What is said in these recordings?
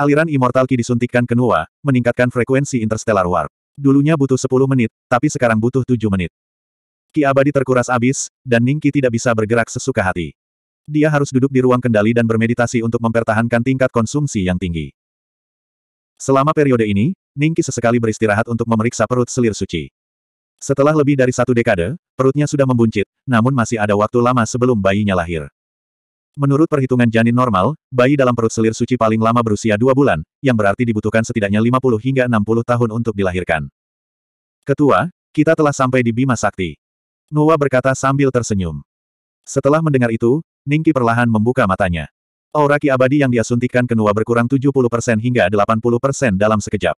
Aliran Immortal Ki disuntikkan ke Nuwa, meningkatkan frekuensi interstellar warp. Dulunya butuh 10 menit, tapi sekarang butuh 7 menit. Ki abadi terkuras abis, dan Ningki tidak bisa bergerak sesuka hati. Dia harus duduk di ruang kendali dan bermeditasi untuk mempertahankan tingkat konsumsi yang tinggi. Selama periode ini, Ningki sesekali beristirahat untuk memeriksa perut selir suci. Setelah lebih dari satu dekade, perutnya sudah membuncit, namun masih ada waktu lama sebelum bayinya lahir. Menurut perhitungan janin normal, bayi dalam perut selir suci paling lama berusia dua bulan, yang berarti dibutuhkan setidaknya 50 hingga 60 tahun untuk dilahirkan. Ketua, kita telah sampai di Bima Sakti. Noah berkata sambil tersenyum. Setelah mendengar itu, Ningki perlahan membuka matanya. Auraki abadi yang diasuntikan ke Noah berkurang 70% hingga 80% dalam sekejap.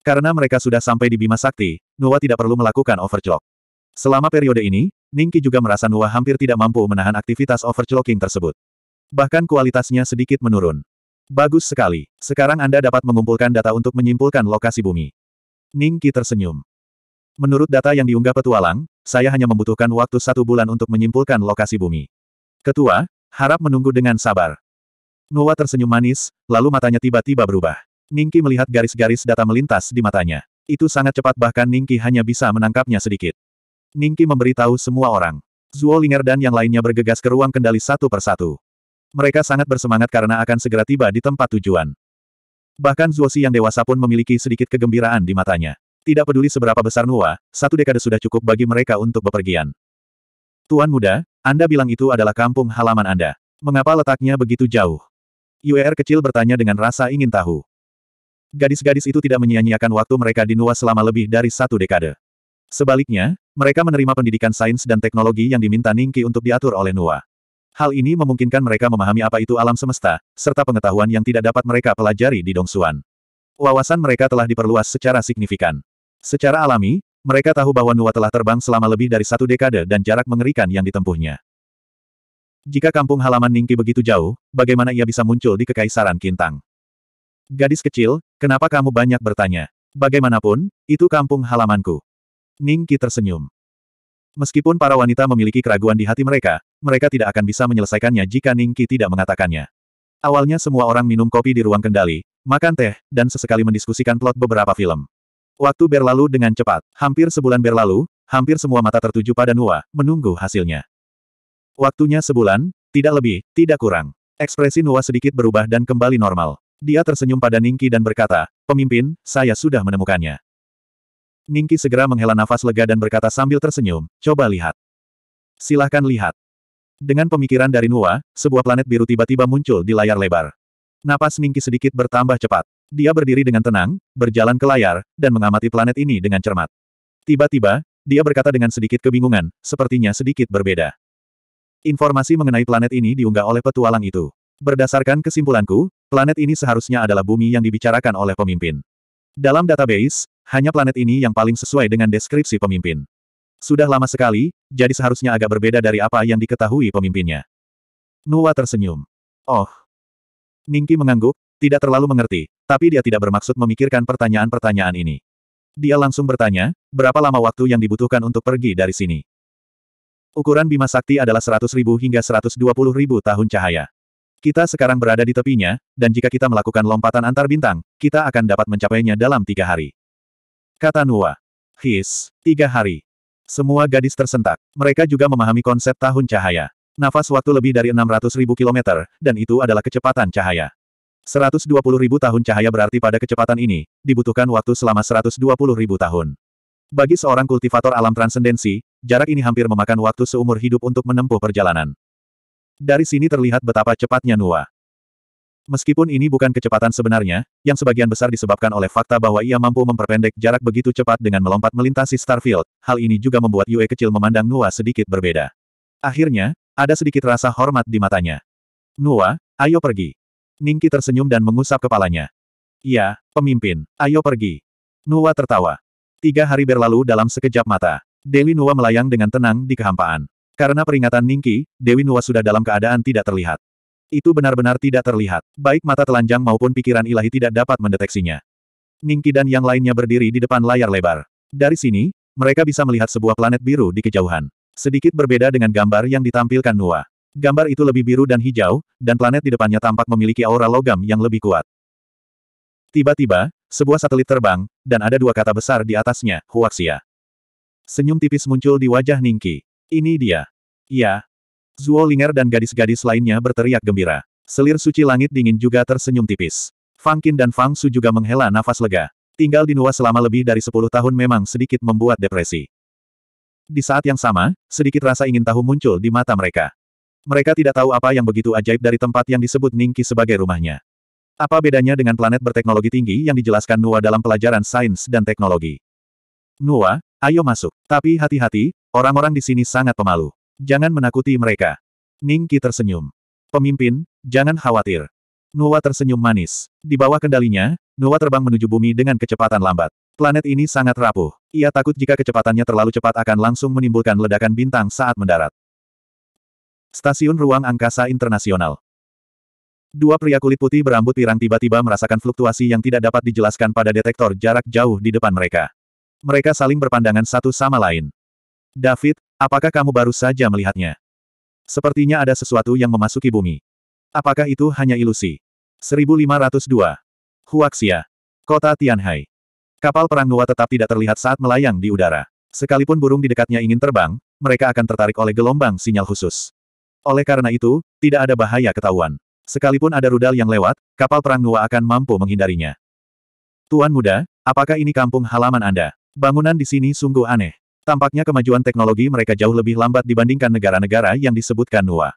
Karena mereka sudah sampai di Bima Sakti, Noah tidak perlu melakukan overclock. Selama periode ini, Ningki juga merasa Noah hampir tidak mampu menahan aktivitas overclocking tersebut. Bahkan kualitasnya sedikit menurun. Bagus sekali. Sekarang Anda dapat mengumpulkan data untuk menyimpulkan lokasi bumi. Ning Qi tersenyum. Menurut data yang diunggah petualang, saya hanya membutuhkan waktu satu bulan untuk menyimpulkan lokasi bumi. Ketua, harap menunggu dengan sabar. Nuwa tersenyum manis, lalu matanya tiba-tiba berubah. Ningki melihat garis-garis data melintas di matanya. Itu sangat cepat bahkan Ningki hanya bisa menangkapnya sedikit. Ningki memberitahu semua orang. Zuo Linger dan yang lainnya bergegas ke ruang kendali satu persatu. Mereka sangat bersemangat karena akan segera tiba di tempat tujuan. Bahkan Zuo Zuosi yang dewasa pun memiliki sedikit kegembiraan di matanya. Tidak peduli seberapa besar Nuwa, satu dekade sudah cukup bagi mereka untuk bepergian. Tuan muda, Anda bilang itu adalah kampung halaman Anda. Mengapa letaknya begitu jauh? Yuer kecil bertanya dengan rasa ingin tahu. Gadis-gadis itu tidak menyia-nyiakan waktu mereka di Nuwa selama lebih dari satu dekade. Sebaliknya, mereka menerima pendidikan sains dan teknologi yang diminta Ningki untuk diatur oleh Nuwa. Hal ini memungkinkan mereka memahami apa itu alam semesta, serta pengetahuan yang tidak dapat mereka pelajari di Dongsuan. Wawasan mereka telah diperluas secara signifikan. Secara alami, mereka tahu bahwa Nuwa telah terbang selama lebih dari satu dekade dan jarak mengerikan yang ditempuhnya. Jika kampung halaman Ningki begitu jauh, bagaimana ia bisa muncul di Kekaisaran Kintang? Gadis kecil, kenapa kamu banyak bertanya? Bagaimanapun, itu kampung halamanku. Ningki tersenyum. Meskipun para wanita memiliki keraguan di hati mereka, mereka tidak akan bisa menyelesaikannya jika Ningki tidak mengatakannya. Awalnya semua orang minum kopi di ruang kendali, makan teh, dan sesekali mendiskusikan plot beberapa film. Waktu berlalu dengan cepat. Hampir sebulan berlalu, hampir semua mata tertuju pada Nua, menunggu hasilnya. Waktunya sebulan, tidak lebih, tidak kurang. Ekspresi Nua sedikit berubah dan kembali normal. Dia tersenyum pada Ningki dan berkata, Pemimpin, saya sudah menemukannya. Ningki segera menghela nafas lega dan berkata sambil tersenyum, coba lihat. Silahkan lihat. Dengan pemikiran dari Nua, sebuah planet biru tiba-tiba muncul di layar lebar. Napas Ningki sedikit bertambah cepat. Dia berdiri dengan tenang, berjalan ke layar, dan mengamati planet ini dengan cermat. Tiba-tiba, dia berkata dengan sedikit kebingungan, sepertinya sedikit berbeda. Informasi mengenai planet ini diunggah oleh petualang itu. Berdasarkan kesimpulanku, planet ini seharusnya adalah bumi yang dibicarakan oleh pemimpin. Dalam database, hanya planet ini yang paling sesuai dengan deskripsi pemimpin. Sudah lama sekali, jadi seharusnya agak berbeda dari apa yang diketahui pemimpinnya. Nuwa tersenyum. Oh. Ningki mengangguk, tidak terlalu mengerti, tapi dia tidak bermaksud memikirkan pertanyaan-pertanyaan ini. Dia langsung bertanya, berapa lama waktu yang dibutuhkan untuk pergi dari sini? Ukuran Bima Sakti adalah 100.000 hingga 120.000 tahun cahaya. Kita sekarang berada di tepinya, dan jika kita melakukan lompatan antar bintang, kita akan dapat mencapainya dalam tiga hari. Kata Nuwa. His, tiga hari. Semua gadis tersentak. Mereka juga memahami konsep tahun cahaya. Nafas waktu lebih dari 600 ribu kilometer, dan itu adalah kecepatan cahaya. 120 ribu tahun cahaya berarti pada kecepatan ini, dibutuhkan waktu selama 120 ribu tahun. Bagi seorang kultivator alam transendensi, jarak ini hampir memakan waktu seumur hidup untuk menempuh perjalanan. Dari sini terlihat betapa cepatnya Nuwa. Meskipun ini bukan kecepatan sebenarnya, yang sebagian besar disebabkan oleh fakta bahwa ia mampu memperpendek jarak begitu cepat dengan melompat melintasi Starfield, hal ini juga membuat Yue kecil memandang Nua sedikit berbeda. Akhirnya, ada sedikit rasa hormat di matanya. Nua, ayo pergi. Ningki tersenyum dan mengusap kepalanya. Ya, pemimpin, ayo pergi. Nua tertawa. Tiga hari berlalu dalam sekejap mata. Dewi Nua melayang dengan tenang di kehampaan. Karena peringatan Ningki, Dewi Nua sudah dalam keadaan tidak terlihat. Itu benar-benar tidak terlihat. Baik mata telanjang maupun pikiran ilahi tidak dapat mendeteksinya. Ningki dan yang lainnya berdiri di depan layar lebar. Dari sini, mereka bisa melihat sebuah planet biru di kejauhan. Sedikit berbeda dengan gambar yang ditampilkan Nua. Gambar itu lebih biru dan hijau, dan planet di depannya tampak memiliki aura logam yang lebih kuat. Tiba-tiba, sebuah satelit terbang, dan ada dua kata besar di atasnya, Huaxia. Senyum tipis muncul di wajah Ningki. Ini dia. Ya, Zuo Linger dan gadis-gadis lainnya berteriak gembira. Selir suci langit dingin juga tersenyum tipis. Fang Qin dan Fang Su juga menghela nafas lega. Tinggal di Nuwa selama lebih dari 10 tahun memang sedikit membuat depresi. Di saat yang sama, sedikit rasa ingin tahu muncul di mata mereka. Mereka tidak tahu apa yang begitu ajaib dari tempat yang disebut Ningki sebagai rumahnya. Apa bedanya dengan planet berteknologi tinggi yang dijelaskan Nuwa dalam pelajaran sains dan teknologi? Nuwa, ayo masuk. Tapi hati-hati, orang-orang di sini sangat pemalu. Jangan menakuti mereka. Ning tersenyum. Pemimpin, jangan khawatir. Nuwa tersenyum manis. Di bawah kendalinya, Nuwa terbang menuju bumi dengan kecepatan lambat. Planet ini sangat rapuh. Ia takut jika kecepatannya terlalu cepat akan langsung menimbulkan ledakan bintang saat mendarat. Stasiun Ruang Angkasa Internasional Dua pria kulit putih berambut pirang tiba-tiba merasakan fluktuasi yang tidak dapat dijelaskan pada detektor jarak jauh di depan mereka. Mereka saling berpandangan satu sama lain. David, apakah kamu baru saja melihatnya? Sepertinya ada sesuatu yang memasuki bumi. Apakah itu hanya ilusi? 1502. Huaxia. Kota Tianhai. Kapal perang Nuwa tetap tidak terlihat saat melayang di udara. Sekalipun burung di dekatnya ingin terbang, mereka akan tertarik oleh gelombang sinyal khusus. Oleh karena itu, tidak ada bahaya ketahuan. Sekalipun ada rudal yang lewat, kapal perang Nuwa akan mampu menghindarinya. Tuan muda, apakah ini kampung halaman Anda? Bangunan di sini sungguh aneh. Tampaknya kemajuan teknologi mereka jauh lebih lambat dibandingkan negara-negara yang disebutkan Nua.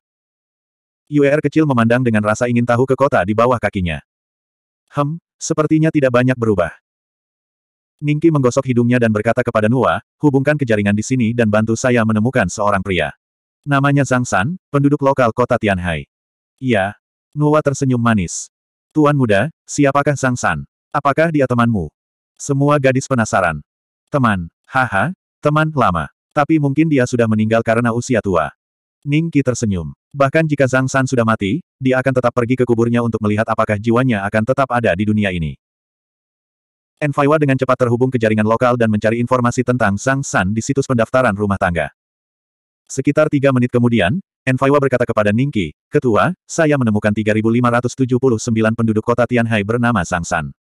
UER kecil memandang dengan rasa ingin tahu ke kota di bawah kakinya. Hem, sepertinya tidak banyak berubah. Ningki menggosok hidungnya dan berkata kepada Nua, hubungkan ke jaringan di sini dan bantu saya menemukan seorang pria. Namanya Zhang San, penduduk lokal kota Tianhai. Iya. Nua tersenyum manis. Tuan muda, siapakah Zhang San? Apakah dia temanmu? Semua gadis penasaran. Teman, haha, Teman lama. Tapi mungkin dia sudah meninggal karena usia tua. Ning Qi tersenyum. Bahkan jika Zhang San sudah mati, dia akan tetap pergi ke kuburnya untuk melihat apakah jiwanya akan tetap ada di dunia ini. Enfaiwa dengan cepat terhubung ke jaringan lokal dan mencari informasi tentang Zhang San di situs pendaftaran rumah tangga. Sekitar tiga menit kemudian, Enfaiwa berkata kepada Ningki, Ketua, saya menemukan 3.579 penduduk kota Tianhai bernama Sang San.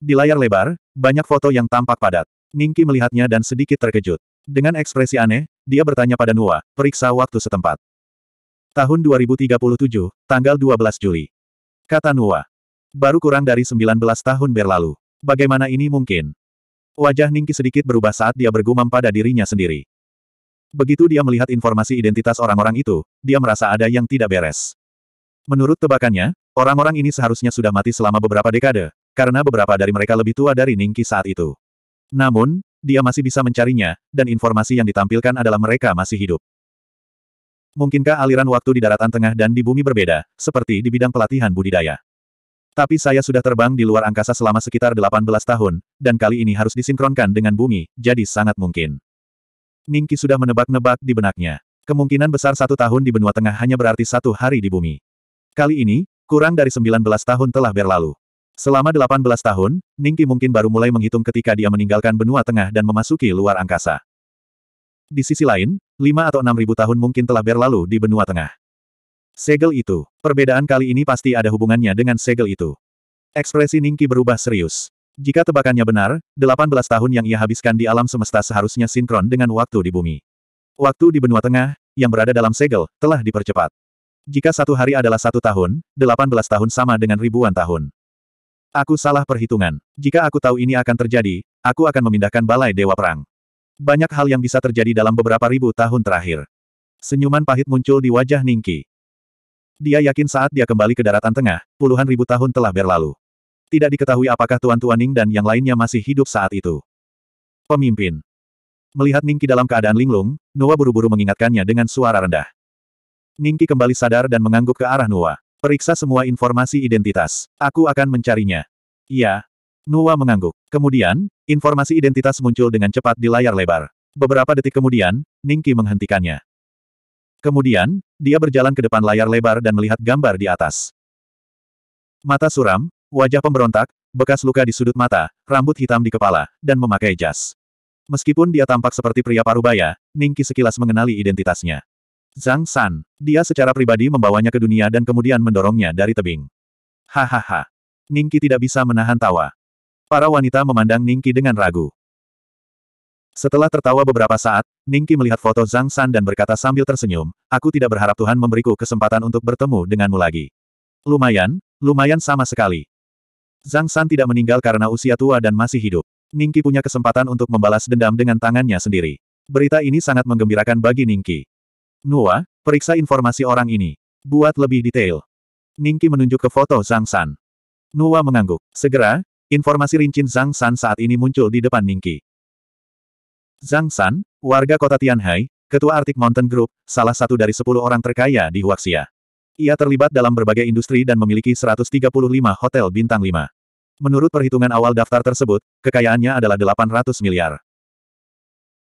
Di layar lebar, banyak foto yang tampak padat. Ningki melihatnya dan sedikit terkejut. Dengan ekspresi aneh, dia bertanya pada Nua, periksa waktu setempat. Tahun 2037, tanggal 12 Juli. Kata Nua. Baru kurang dari 19 tahun berlalu. Bagaimana ini mungkin? Wajah Ningki sedikit berubah saat dia bergumam pada dirinya sendiri. Begitu dia melihat informasi identitas orang-orang itu, dia merasa ada yang tidak beres. Menurut tebakannya, orang-orang ini seharusnya sudah mati selama beberapa dekade, karena beberapa dari mereka lebih tua dari Ningki saat itu. Namun, dia masih bisa mencarinya, dan informasi yang ditampilkan adalah mereka masih hidup. Mungkinkah aliran waktu di daratan tengah dan di bumi berbeda, seperti di bidang pelatihan budidaya? Tapi saya sudah terbang di luar angkasa selama sekitar 18 tahun, dan kali ini harus disinkronkan dengan bumi, jadi sangat mungkin. Ningki sudah menebak-nebak di benaknya. Kemungkinan besar satu tahun di benua tengah hanya berarti satu hari di bumi. Kali ini, kurang dari 19 tahun telah berlalu. Selama 18 tahun, Ningki mungkin baru mulai menghitung ketika dia meninggalkan benua tengah dan memasuki luar angkasa. Di sisi lain, 5 atau 6 ribu tahun mungkin telah berlalu di benua tengah. Segel itu, perbedaan kali ini pasti ada hubungannya dengan segel itu. Ekspresi Ningki berubah serius. Jika tebakannya benar, 18 tahun yang ia habiskan di alam semesta seharusnya sinkron dengan waktu di bumi. Waktu di benua tengah, yang berada dalam segel, telah dipercepat. Jika satu hari adalah satu tahun, 18 tahun sama dengan ribuan tahun. Aku salah perhitungan. Jika aku tahu ini akan terjadi, aku akan memindahkan balai Dewa Perang. Banyak hal yang bisa terjadi dalam beberapa ribu tahun terakhir. Senyuman pahit muncul di wajah Ningki. Dia yakin saat dia kembali ke daratan tengah, puluhan ribu tahun telah berlalu. Tidak diketahui apakah Tuan tuan Ning dan yang lainnya masih hidup saat itu. Pemimpin. Melihat Ningki dalam keadaan linglung, Nuwa buru-buru mengingatkannya dengan suara rendah. Ningki kembali sadar dan mengangguk ke arah Nuwa. Periksa semua informasi identitas. Aku akan mencarinya. Iya. Nuwa mengangguk. Kemudian, informasi identitas muncul dengan cepat di layar lebar. Beberapa detik kemudian, Ningki menghentikannya. Kemudian, dia berjalan ke depan layar lebar dan melihat gambar di atas. Mata suram, wajah pemberontak, bekas luka di sudut mata, rambut hitam di kepala, dan memakai jas. Meskipun dia tampak seperti pria parubaya, Ningki sekilas mengenali identitasnya. Zhang San. Dia secara pribadi membawanya ke dunia dan kemudian mendorongnya dari tebing. Hahaha. Ningki tidak bisa menahan tawa. Para wanita memandang Ningki dengan ragu. Setelah tertawa beberapa saat, Ningki melihat foto Zhang San dan berkata sambil tersenyum, aku tidak berharap Tuhan memberiku kesempatan untuk bertemu denganmu lagi. Lumayan, lumayan sama sekali. Zhang San tidak meninggal karena usia tua dan masih hidup. Ningki punya kesempatan untuk membalas dendam dengan tangannya sendiri. Berita ini sangat menggembirakan bagi Ningki. Nua, periksa informasi orang ini. Buat lebih detail. Ningki menunjuk ke foto Zhang San. Nua mengangguk. Segera, informasi rincin Zhang San saat ini muncul di depan Ningki. Zhang San, warga kota Tianhai, ketua Arctic Mountain Group, salah satu dari sepuluh orang terkaya di Huaxia. Ia terlibat dalam berbagai industri dan memiliki 135 hotel bintang 5. Menurut perhitungan awal daftar tersebut, kekayaannya adalah 800 miliar.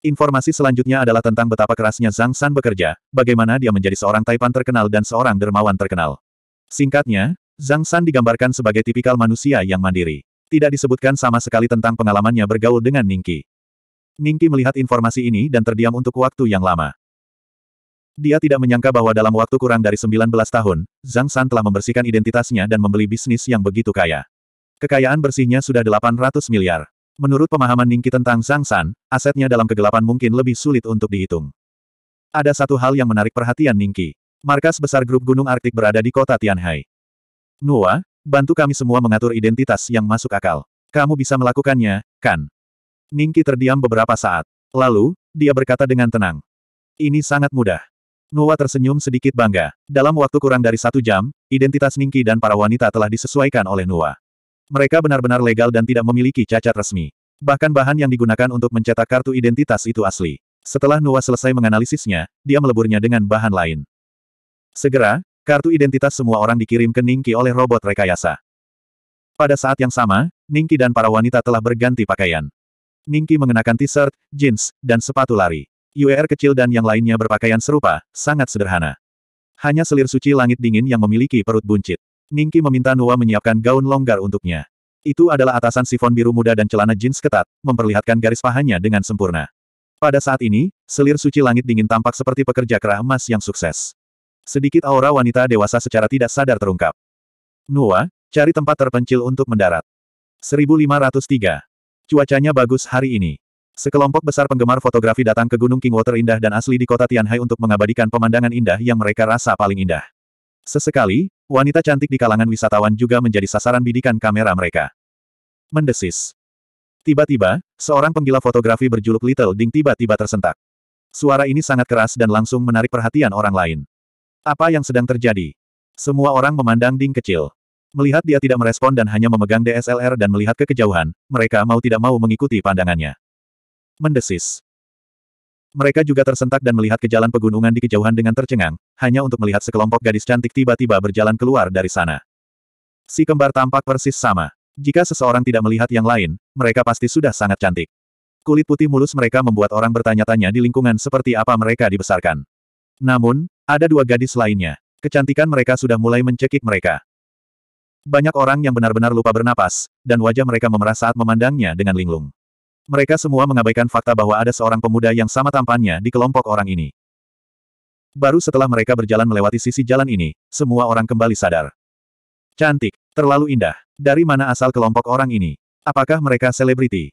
Informasi selanjutnya adalah tentang betapa kerasnya Zhang San bekerja, bagaimana dia menjadi seorang taipan terkenal dan seorang dermawan terkenal. Singkatnya, Zhang San digambarkan sebagai tipikal manusia yang mandiri. Tidak disebutkan sama sekali tentang pengalamannya bergaul dengan Ningki. Ningki melihat informasi ini dan terdiam untuk waktu yang lama. Dia tidak menyangka bahwa dalam waktu kurang dari 19 tahun, Zhang San telah membersihkan identitasnya dan membeli bisnis yang begitu kaya. Kekayaan bersihnya sudah 800 miliar. Menurut pemahaman Ningki tentang Zhang San, asetnya dalam kegelapan mungkin lebih sulit untuk dihitung. Ada satu hal yang menarik perhatian Ningki. Markas besar grup Gunung Arktik berada di kota Tianhai. Nuwa, bantu kami semua mengatur identitas yang masuk akal. Kamu bisa melakukannya, kan? Ningki terdiam beberapa saat. Lalu, dia berkata dengan tenang. Ini sangat mudah. Nuwa tersenyum sedikit bangga. Dalam waktu kurang dari satu jam, identitas Ningki dan para wanita telah disesuaikan oleh Nuwa. Mereka benar-benar legal dan tidak memiliki cacat resmi. Bahkan bahan yang digunakan untuk mencetak kartu identitas itu asli. Setelah Nuwa selesai menganalisisnya, dia meleburnya dengan bahan lain. Segera, kartu identitas semua orang dikirim ke Ningki oleh robot rekayasa. Pada saat yang sama, Ningki dan para wanita telah berganti pakaian. Ningki mengenakan t-shirt, jeans, dan sepatu lari. UER kecil dan yang lainnya berpakaian serupa, sangat sederhana. Hanya selir suci langit dingin yang memiliki perut buncit. Ningki meminta Nua menyiapkan gaun longgar untuknya. Itu adalah atasan sifon biru muda dan celana jeans ketat, memperlihatkan garis pahanya dengan sempurna. Pada saat ini, selir suci langit dingin tampak seperti pekerja kerah emas yang sukses. Sedikit aura wanita dewasa secara tidak sadar terungkap. Nua, cari tempat terpencil untuk mendarat. 1503. Cuacanya bagus hari ini. Sekelompok besar penggemar fotografi datang ke Gunung King Water indah dan asli di kota Tianhai untuk mengabadikan pemandangan indah yang mereka rasa paling indah. Sesekali, wanita cantik di kalangan wisatawan juga menjadi sasaran bidikan kamera mereka. Mendesis. Tiba-tiba, seorang penggila fotografi berjuluk Little Ding tiba-tiba tersentak. Suara ini sangat keras dan langsung menarik perhatian orang lain. Apa yang sedang terjadi? Semua orang memandang Ding kecil. Melihat dia tidak merespon dan hanya memegang DSLR dan melihat ke kejauhan, mereka mau tidak mau mengikuti pandangannya. Mendesis. Mereka juga tersentak dan melihat ke jalan pegunungan di kejauhan dengan tercengang, hanya untuk melihat sekelompok gadis cantik tiba-tiba berjalan keluar dari sana. Si kembar tampak persis sama. Jika seseorang tidak melihat yang lain, mereka pasti sudah sangat cantik. Kulit putih mulus mereka membuat orang bertanya-tanya di lingkungan seperti apa mereka dibesarkan. Namun, ada dua gadis lainnya. Kecantikan mereka sudah mulai mencekik mereka. Banyak orang yang benar-benar lupa bernapas, dan wajah mereka memerah saat memandangnya dengan linglung. Mereka semua mengabaikan fakta bahwa ada seorang pemuda yang sama tampannya di kelompok orang ini. Baru setelah mereka berjalan melewati sisi jalan ini, semua orang kembali sadar. Cantik, terlalu indah. Dari mana asal kelompok orang ini? Apakah mereka selebriti?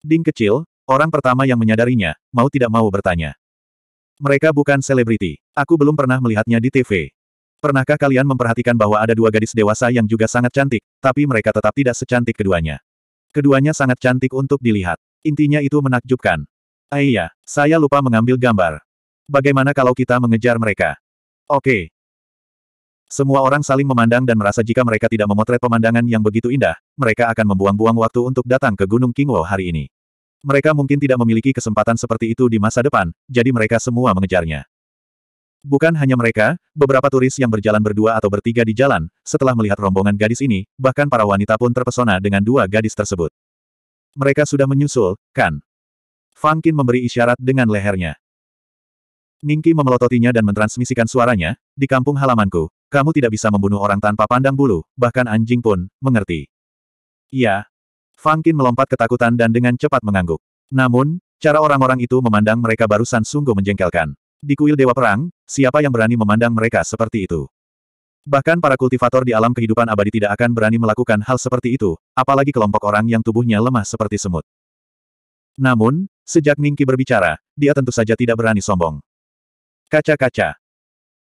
Ding kecil, orang pertama yang menyadarinya, mau tidak mau bertanya. Mereka bukan selebriti. Aku belum pernah melihatnya di TV. Pernahkah kalian memperhatikan bahwa ada dua gadis dewasa yang juga sangat cantik, tapi mereka tetap tidak secantik keduanya? Keduanya sangat cantik untuk dilihat. Intinya itu menakjubkan. Ayah, iya, saya lupa mengambil gambar. Bagaimana kalau kita mengejar mereka? Oke. Semua orang saling memandang dan merasa jika mereka tidak memotret pemandangan yang begitu indah, mereka akan membuang-buang waktu untuk datang ke Gunung Kingwo hari ini. Mereka mungkin tidak memiliki kesempatan seperti itu di masa depan, jadi mereka semua mengejarnya. Bukan hanya mereka, beberapa turis yang berjalan berdua atau bertiga di jalan, setelah melihat rombongan gadis ini, bahkan para wanita pun terpesona dengan dua gadis tersebut. Mereka sudah menyusul, kan? Fang Qin memberi isyarat dengan lehernya. Ningki memelototinya dan mentransmisikan suaranya, di kampung halamanku, kamu tidak bisa membunuh orang tanpa pandang bulu, bahkan anjing pun, mengerti. Iya. Fang Qin melompat ketakutan dan dengan cepat mengangguk. Namun, cara orang-orang itu memandang mereka barusan sungguh menjengkelkan. Di kuil Dewa Perang, siapa yang berani memandang mereka seperti itu? Bahkan para kultivator di alam kehidupan abadi tidak akan berani melakukan hal seperti itu, apalagi kelompok orang yang tubuhnya lemah seperti semut. Namun, sejak Ningki berbicara, dia tentu saja tidak berani sombong. Kaca-kaca.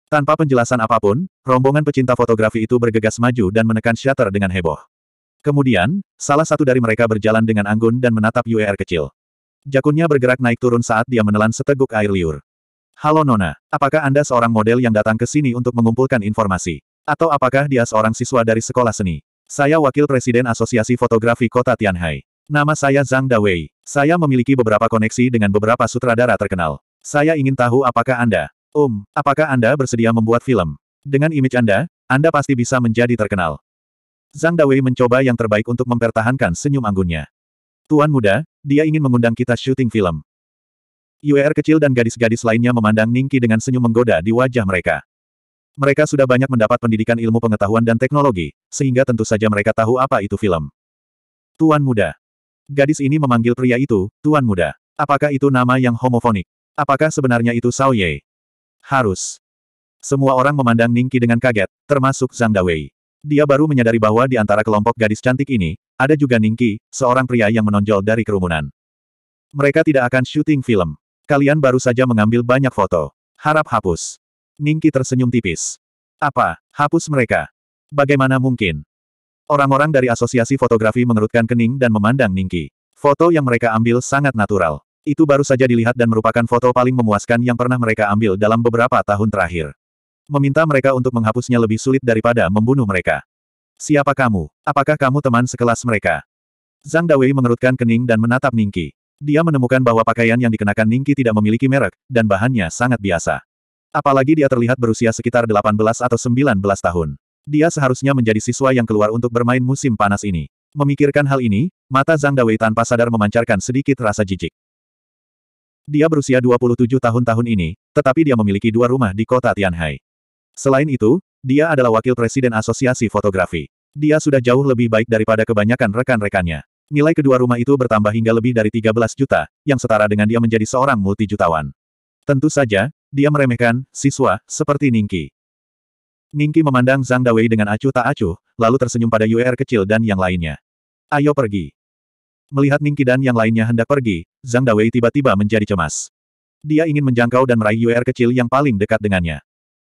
Tanpa penjelasan apapun, rombongan pecinta fotografi itu bergegas maju dan menekan shutter dengan heboh. Kemudian, salah satu dari mereka berjalan dengan anggun dan menatap UER kecil. Jakunnya bergerak naik turun saat dia menelan seteguk air liur. Halo Nona, apakah Anda seorang model yang datang ke sini untuk mengumpulkan informasi? Atau apakah dia seorang siswa dari sekolah seni? Saya Wakil Presiden Asosiasi Fotografi Kota Tianhai. Nama saya Zhang Dawei. Saya memiliki beberapa koneksi dengan beberapa sutradara terkenal. Saya ingin tahu apakah Anda, Um, apakah Anda bersedia membuat film? Dengan image Anda, Anda pasti bisa menjadi terkenal. Zhang Dawei mencoba yang terbaik untuk mempertahankan senyum anggunnya. Tuan muda, dia ingin mengundang kita syuting film. Yuer kecil dan gadis-gadis lainnya memandang Ningki dengan senyum menggoda di wajah mereka. Mereka sudah banyak mendapat pendidikan ilmu pengetahuan dan teknologi, sehingga tentu saja mereka tahu apa itu film. Tuan Muda. Gadis ini memanggil pria itu, Tuan Muda. Apakah itu nama yang homofonik? Apakah sebenarnya itu Sao Ye? Harus. Semua orang memandang Ningki dengan kaget, termasuk Zhang Dawei. Dia baru menyadari bahwa di antara kelompok gadis cantik ini, ada juga Ningki, seorang pria yang menonjol dari kerumunan. Mereka tidak akan syuting film. Kalian baru saja mengambil banyak foto. Harap hapus. Ningki tersenyum tipis. Apa? Hapus mereka? Bagaimana mungkin? Orang-orang dari asosiasi fotografi mengerutkan kening dan memandang Ningki. Foto yang mereka ambil sangat natural. Itu baru saja dilihat dan merupakan foto paling memuaskan yang pernah mereka ambil dalam beberapa tahun terakhir. Meminta mereka untuk menghapusnya lebih sulit daripada membunuh mereka. Siapa kamu? Apakah kamu teman sekelas mereka? Zhang Dawei mengerutkan kening dan menatap Ningki. Dia menemukan bahwa pakaian yang dikenakan Ningki tidak memiliki merek, dan bahannya sangat biasa. Apalagi dia terlihat berusia sekitar 18 atau 19 tahun. Dia seharusnya menjadi siswa yang keluar untuk bermain musim panas ini. Memikirkan hal ini, mata Zhang Dawei tanpa sadar memancarkan sedikit rasa jijik. Dia berusia 27 tahun tahun ini, tetapi dia memiliki dua rumah di kota Tianhai. Selain itu, dia adalah wakil presiden asosiasi fotografi. Dia sudah jauh lebih baik daripada kebanyakan rekan-rekannya. Nilai kedua rumah itu bertambah hingga lebih dari 13 juta, yang setara dengan dia menjadi seorang multijutawan. Tentu saja, dia meremehkan siswa seperti Ningki. Ningki memandang Zhang Dawei dengan acuh tak acuh, lalu tersenyum pada UR kecil dan yang lainnya. Ayo pergi. Melihat Ningki dan yang lainnya hendak pergi, Zhang Dawei tiba-tiba menjadi cemas. Dia ingin menjangkau dan meraih UR kecil yang paling dekat dengannya.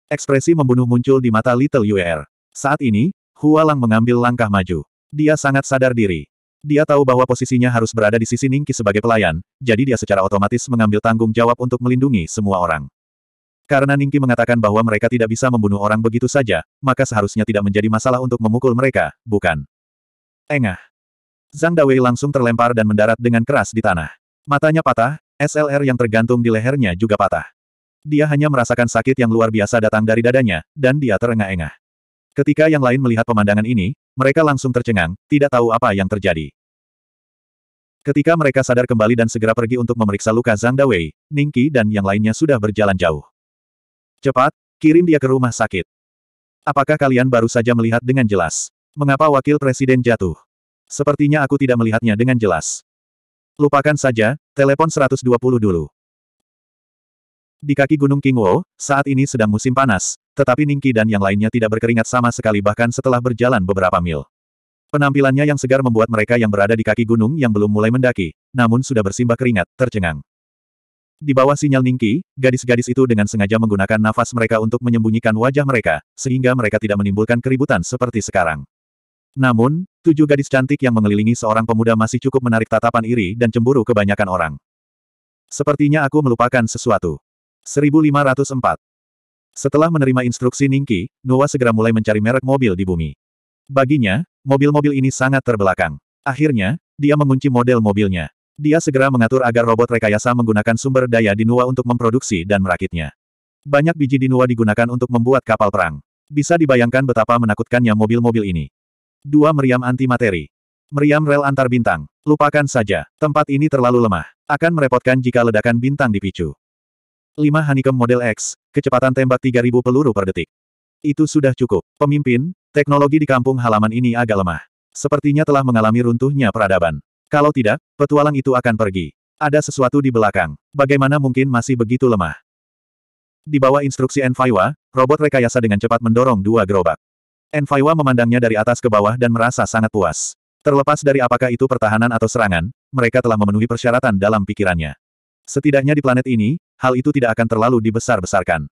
Ekspresi membunuh muncul di mata Little UR. Saat ini, Hua mengambil langkah maju. Dia sangat sadar diri. Dia tahu bahwa posisinya harus berada di sisi Ningki sebagai pelayan, jadi dia secara otomatis mengambil tanggung jawab untuk melindungi semua orang. Karena Ningki mengatakan bahwa mereka tidak bisa membunuh orang begitu saja, maka seharusnya tidak menjadi masalah untuk memukul mereka, bukan? Engah. Zhang Dawei langsung terlempar dan mendarat dengan keras di tanah. Matanya patah, SLR yang tergantung di lehernya juga patah. Dia hanya merasakan sakit yang luar biasa datang dari dadanya, dan dia terengah-engah. Ketika yang lain melihat pemandangan ini, mereka langsung tercengang, tidak tahu apa yang terjadi. Ketika mereka sadar kembali dan segera pergi untuk memeriksa luka Zhang Dawei, Ningqi dan yang lainnya sudah berjalan jauh. Cepat, kirim dia ke rumah sakit. Apakah kalian baru saja melihat dengan jelas? Mengapa wakil presiden jatuh? Sepertinya aku tidak melihatnya dengan jelas. Lupakan saja, telepon 120 dulu. Di kaki Gunung Qingwo, saat ini sedang musim panas, tetapi Ningqi dan yang lainnya tidak berkeringat sama sekali bahkan setelah berjalan beberapa mil. Penampilannya yang segar membuat mereka yang berada di kaki gunung yang belum mulai mendaki, namun sudah bersimbah keringat, tercengang. Di bawah sinyal Ningki, gadis-gadis itu dengan sengaja menggunakan nafas mereka untuk menyembunyikan wajah mereka, sehingga mereka tidak menimbulkan keributan seperti sekarang. Namun, tujuh gadis cantik yang mengelilingi seorang pemuda masih cukup menarik tatapan iri dan cemburu kebanyakan orang. Sepertinya aku melupakan sesuatu. 1504 Setelah menerima instruksi Ningki, Noah segera mulai mencari merek mobil di bumi. Baginya, Mobil-mobil ini sangat terbelakang. Akhirnya, dia mengunci model mobilnya. Dia segera mengatur agar robot rekayasa menggunakan sumber daya Dinua untuk memproduksi dan merakitnya. Banyak biji Dinua digunakan untuk membuat kapal perang. Bisa dibayangkan betapa menakutkannya mobil-mobil ini. Dua meriam materi. Meriam rel antar bintang. Lupakan saja, tempat ini terlalu lemah. Akan merepotkan jika ledakan bintang dipicu. 5 Hanikem model X, kecepatan tembak 3000 peluru per detik. Itu sudah cukup. Pemimpin, Teknologi di kampung halaman ini agak lemah. Sepertinya telah mengalami runtuhnya peradaban. Kalau tidak, petualang itu akan pergi. Ada sesuatu di belakang. Bagaimana mungkin masih begitu lemah? Di bawah instruksi Enfaiwa, robot rekayasa dengan cepat mendorong dua gerobak. Enfaiwa memandangnya dari atas ke bawah dan merasa sangat puas. Terlepas dari apakah itu pertahanan atau serangan, mereka telah memenuhi persyaratan dalam pikirannya. Setidaknya di planet ini, hal itu tidak akan terlalu dibesar-besarkan.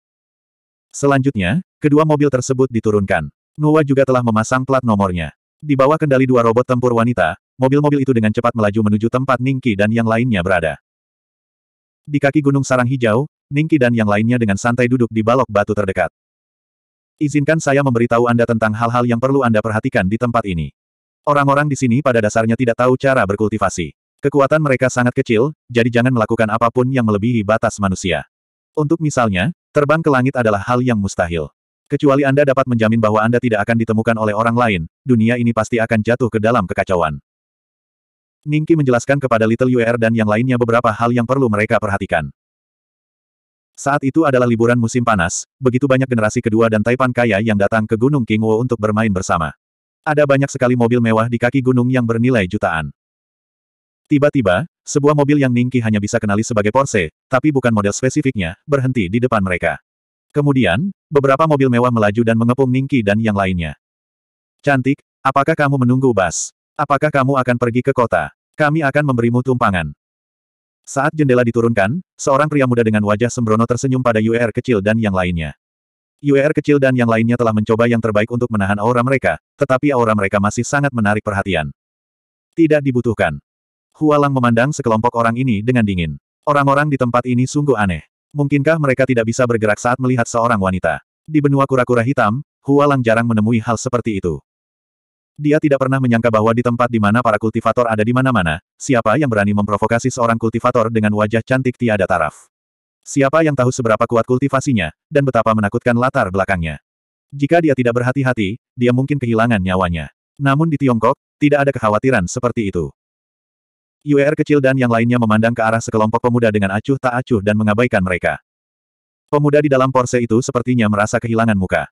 Selanjutnya, kedua mobil tersebut diturunkan. Nuwa juga telah memasang plat nomornya. Di bawah kendali dua robot tempur wanita, mobil-mobil itu dengan cepat melaju menuju tempat Ningki dan yang lainnya berada. Di kaki Gunung Sarang Hijau, Ningki dan yang lainnya dengan santai duduk di balok batu terdekat. Izinkan saya memberitahu Anda tentang hal-hal yang perlu Anda perhatikan di tempat ini. Orang-orang di sini pada dasarnya tidak tahu cara berkultivasi. Kekuatan mereka sangat kecil, jadi jangan melakukan apapun yang melebihi batas manusia. Untuk misalnya, terbang ke langit adalah hal yang mustahil. Kecuali Anda dapat menjamin bahwa Anda tidak akan ditemukan oleh orang lain, dunia ini pasti akan jatuh ke dalam kekacauan. Ningki menjelaskan kepada Little UR dan yang lainnya beberapa hal yang perlu mereka perhatikan. Saat itu adalah liburan musim panas, begitu banyak generasi kedua dan Taipan kaya yang datang ke Gunung Qingwo untuk bermain bersama. Ada banyak sekali mobil mewah di kaki gunung yang bernilai jutaan. Tiba-tiba, sebuah mobil yang Ningki hanya bisa kenali sebagai Porsche, tapi bukan model spesifiknya, berhenti di depan mereka. Kemudian, beberapa mobil mewah melaju dan mengepung Ningki dan yang lainnya. Cantik, apakah kamu menunggu bas? Apakah kamu akan pergi ke kota? Kami akan memberimu tumpangan. Saat jendela diturunkan, seorang pria muda dengan wajah sembrono tersenyum pada UR kecil dan yang lainnya. UR kecil dan yang lainnya telah mencoba yang terbaik untuk menahan aura mereka, tetapi aura mereka masih sangat menarik perhatian. Tidak dibutuhkan. Hualang memandang sekelompok orang ini dengan dingin. Orang-orang di tempat ini sungguh aneh. Mungkinkah mereka tidak bisa bergerak saat melihat seorang wanita? Di benua kura-kura hitam, Hualang jarang menemui hal seperti itu. Dia tidak pernah menyangka bahwa di tempat di mana para kultivator ada di mana-mana, siapa yang berani memprovokasi seorang kultivator dengan wajah cantik tiada taraf? Siapa yang tahu seberapa kuat kultivasinya, dan betapa menakutkan latar belakangnya? Jika dia tidak berhati-hati, dia mungkin kehilangan nyawanya. Namun di Tiongkok, tidak ada kekhawatiran seperti itu. UER kecil dan yang lainnya memandang ke arah sekelompok pemuda dengan acuh tak acuh dan mengabaikan mereka. Pemuda di dalam Porsche itu sepertinya merasa kehilangan muka.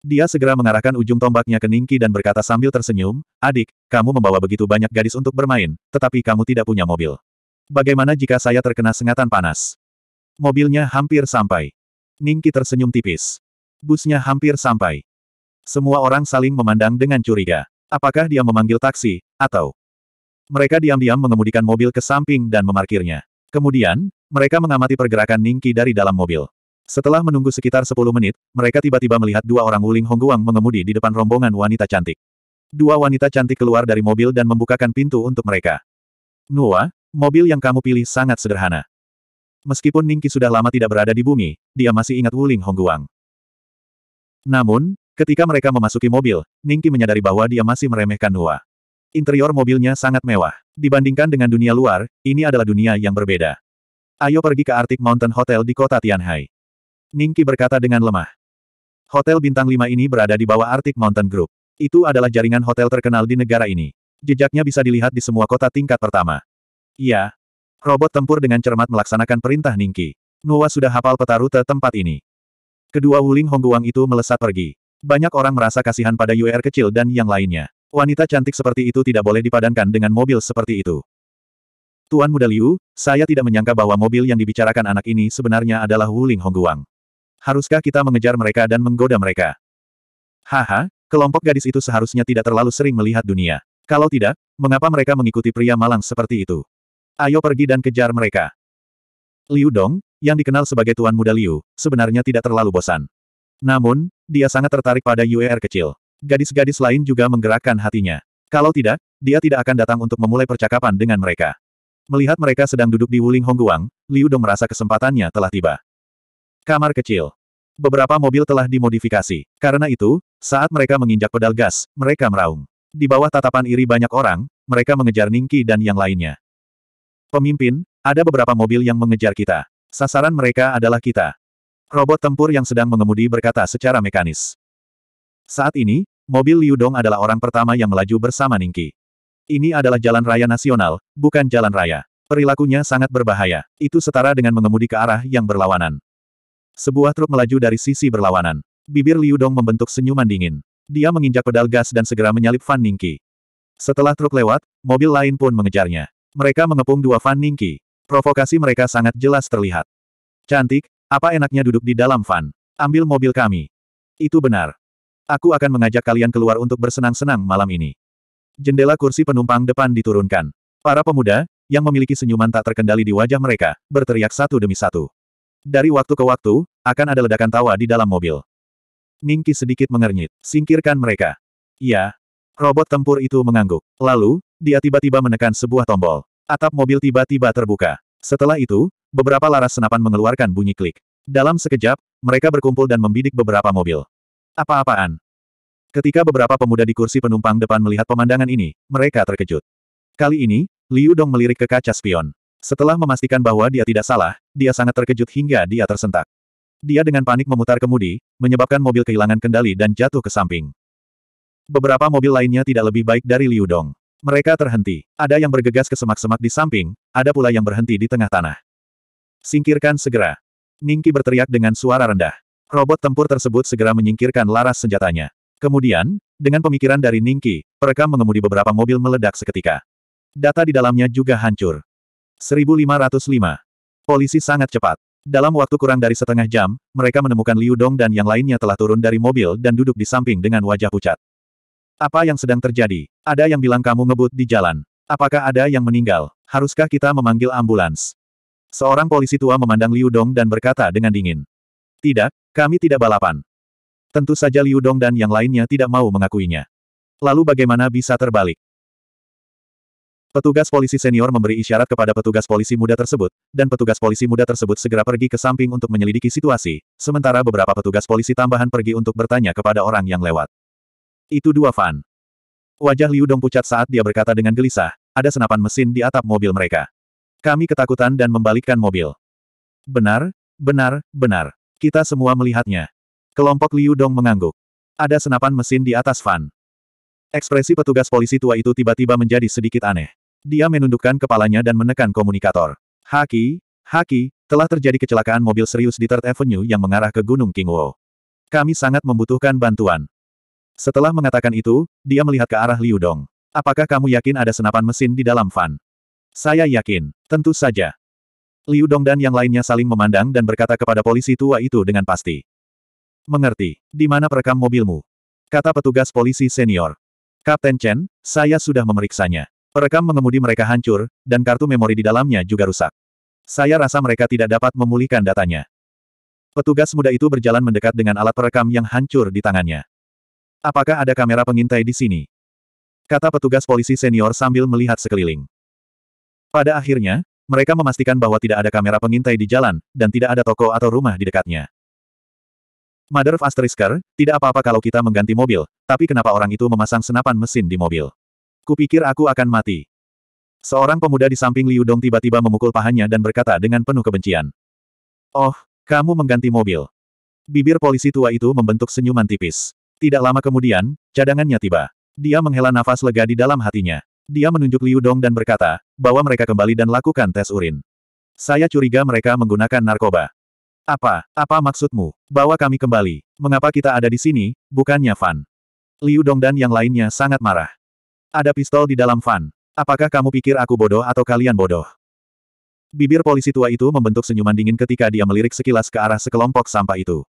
Dia segera mengarahkan ujung tombaknya ke Ningki dan berkata sambil tersenyum, Adik, kamu membawa begitu banyak gadis untuk bermain, tetapi kamu tidak punya mobil. Bagaimana jika saya terkena sengatan panas? Mobilnya hampir sampai. Ningki tersenyum tipis. Busnya hampir sampai. Semua orang saling memandang dengan curiga. Apakah dia memanggil taksi, atau mereka diam-diam mengemudikan mobil ke samping dan memarkirnya. Kemudian, mereka mengamati pergerakan Ningki dari dalam mobil. Setelah menunggu sekitar 10 menit, mereka tiba-tiba melihat dua orang Wuling Hongguang mengemudi di depan rombongan wanita cantik. Dua wanita cantik keluar dari mobil dan membukakan pintu untuk mereka. Nuwa, mobil yang kamu pilih sangat sederhana. Meskipun Ningki sudah lama tidak berada di bumi, dia masih ingat Wuling Hongguang. Namun, ketika mereka memasuki mobil, Ningki menyadari bahwa dia masih meremehkan Nua. Interior mobilnya sangat mewah. Dibandingkan dengan dunia luar, ini adalah dunia yang berbeda. Ayo pergi ke Arctic Mountain Hotel di kota Tianhai. Ningki berkata dengan lemah. Hotel bintang 5 ini berada di bawah Arctic Mountain Group. Itu adalah jaringan hotel terkenal di negara ini. Jejaknya bisa dilihat di semua kota tingkat pertama. Iya. Robot tempur dengan cermat melaksanakan perintah Ningki. Nuwa sudah hafal peta rute tempat ini. Kedua Wuling Hongguang itu melesat pergi. Banyak orang merasa kasihan pada UR kecil dan yang lainnya. Wanita cantik seperti itu tidak boleh dipadankan dengan mobil seperti itu. Tuan Muda Liu, saya tidak menyangka bahwa mobil yang dibicarakan anak ini sebenarnya adalah Wuling Hongguang. Haruskah kita mengejar mereka dan menggoda mereka? Haha, kelompok gadis itu seharusnya tidak terlalu sering melihat dunia. Kalau tidak, mengapa mereka mengikuti pria malang seperti itu? Ayo pergi dan kejar mereka. Liu Dong, yang dikenal sebagai Tuan Muda Liu, sebenarnya tidak terlalu bosan. Namun, dia sangat tertarik pada UER kecil. Gadis-gadis lain juga menggerakkan hatinya. Kalau tidak, dia tidak akan datang untuk memulai percakapan dengan mereka. Melihat mereka sedang duduk di Wuling Hongguang, Liu Dong merasa kesempatannya telah tiba. Kamar kecil. Beberapa mobil telah dimodifikasi. Karena itu, saat mereka menginjak pedal gas, mereka meraung. Di bawah tatapan iri banyak orang, mereka mengejar Ningki dan yang lainnya. Pemimpin, ada beberapa mobil yang mengejar kita. Sasaran mereka adalah kita. Robot tempur yang sedang mengemudi berkata secara mekanis. Saat ini, mobil Liu Dong adalah orang pertama yang melaju bersama Ningki. Ini adalah jalan raya nasional, bukan jalan raya. Perilakunya sangat berbahaya. Itu setara dengan mengemudi ke arah yang berlawanan. Sebuah truk melaju dari sisi berlawanan. Bibir Liu Dong membentuk senyuman dingin. Dia menginjak pedal gas dan segera menyalip Fan Ningki. Setelah truk lewat, mobil lain pun mengejarnya. Mereka mengepung dua Fan Ningki. Provokasi mereka sangat jelas terlihat. Cantik, apa enaknya duduk di dalam van? Ambil mobil kami. Itu benar. Aku akan mengajak kalian keluar untuk bersenang-senang malam ini. Jendela kursi penumpang depan diturunkan. Para pemuda, yang memiliki senyuman tak terkendali di wajah mereka, berteriak satu demi satu. Dari waktu ke waktu, akan ada ledakan tawa di dalam mobil. Ningki sedikit mengernyit, singkirkan mereka. Ya. Robot tempur itu mengangguk. Lalu, dia tiba-tiba menekan sebuah tombol. Atap mobil tiba-tiba terbuka. Setelah itu, beberapa laras senapan mengeluarkan bunyi klik. Dalam sekejap, mereka berkumpul dan membidik beberapa mobil. Apa-apaan? Ketika beberapa pemuda di kursi penumpang depan melihat pemandangan ini, mereka terkejut. Kali ini, Liu Dong melirik ke kaca spion. Setelah memastikan bahwa dia tidak salah, dia sangat terkejut hingga dia tersentak. Dia dengan panik memutar kemudi, menyebabkan mobil kehilangan kendali dan jatuh ke samping. Beberapa mobil lainnya tidak lebih baik dari Liu Dong. Mereka terhenti. Ada yang bergegas ke semak-semak di samping, ada pula yang berhenti di tengah tanah. Singkirkan segera. Ningki berteriak dengan suara rendah. Robot tempur tersebut segera menyingkirkan laras senjatanya. Kemudian, dengan pemikiran dari Ningki, perekam mengemudi beberapa mobil meledak seketika. Data di dalamnya juga hancur. 1505. Polisi sangat cepat. Dalam waktu kurang dari setengah jam, mereka menemukan Liu Dong dan yang lainnya telah turun dari mobil dan duduk di samping dengan wajah pucat. Apa yang sedang terjadi? Ada yang bilang kamu ngebut di jalan. Apakah ada yang meninggal? Haruskah kita memanggil ambulans? Seorang polisi tua memandang Liu Dong dan berkata dengan dingin. Tidak, kami tidak balapan. Tentu saja Liu Dong dan yang lainnya tidak mau mengakuinya. Lalu bagaimana bisa terbalik? Petugas polisi senior memberi isyarat kepada petugas polisi muda tersebut, dan petugas polisi muda tersebut segera pergi ke samping untuk menyelidiki situasi, sementara beberapa petugas polisi tambahan pergi untuk bertanya kepada orang yang lewat. Itu dua fan. Wajah Liu Dong pucat saat dia berkata dengan gelisah, ada senapan mesin di atap mobil mereka. Kami ketakutan dan membalikkan mobil. Benar, benar, benar. Kita semua melihatnya. Kelompok Liu Dong mengangguk. Ada senapan mesin di atas van. Ekspresi petugas polisi tua itu tiba-tiba menjadi sedikit aneh. Dia menundukkan kepalanya dan menekan komunikator. Haki, Haki, telah terjadi kecelakaan mobil serius di Third Avenue yang mengarah ke Gunung Kingwo. Kami sangat membutuhkan bantuan. Setelah mengatakan itu, dia melihat ke arah Liu Dong. Apakah kamu yakin ada senapan mesin di dalam van? Saya yakin, tentu saja. Liu Dong dan yang lainnya saling memandang dan berkata kepada polisi tua itu dengan pasti. Mengerti. Di mana perekam mobilmu? Kata petugas polisi senior. Kapten Chen, saya sudah memeriksanya. Perekam mengemudi mereka hancur, dan kartu memori di dalamnya juga rusak. Saya rasa mereka tidak dapat memulihkan datanya. Petugas muda itu berjalan mendekat dengan alat perekam yang hancur di tangannya. Apakah ada kamera pengintai di sini? Kata petugas polisi senior sambil melihat sekeliling. Pada akhirnya, mereka memastikan bahwa tidak ada kamera pengintai di jalan, dan tidak ada toko atau rumah di dekatnya. Mother of Asterisker, tidak apa-apa kalau kita mengganti mobil, tapi kenapa orang itu memasang senapan mesin di mobil? Kupikir aku akan mati. Seorang pemuda di samping Liu Dong tiba-tiba memukul pahanya dan berkata dengan penuh kebencian. Oh, kamu mengganti mobil. Bibir polisi tua itu membentuk senyuman tipis. Tidak lama kemudian, cadangannya tiba. Dia menghela nafas lega di dalam hatinya. Dia menunjuk Liu Dong dan berkata, bawa mereka kembali dan lakukan tes urin. Saya curiga mereka menggunakan narkoba. Apa, apa maksudmu? Bawa kami kembali. Mengapa kita ada di sini, bukannya Fan? Liu Dong dan yang lainnya sangat marah. Ada pistol di dalam Fan. Apakah kamu pikir aku bodoh atau kalian bodoh? Bibir polisi tua itu membentuk senyuman dingin ketika dia melirik sekilas ke arah sekelompok sampah itu.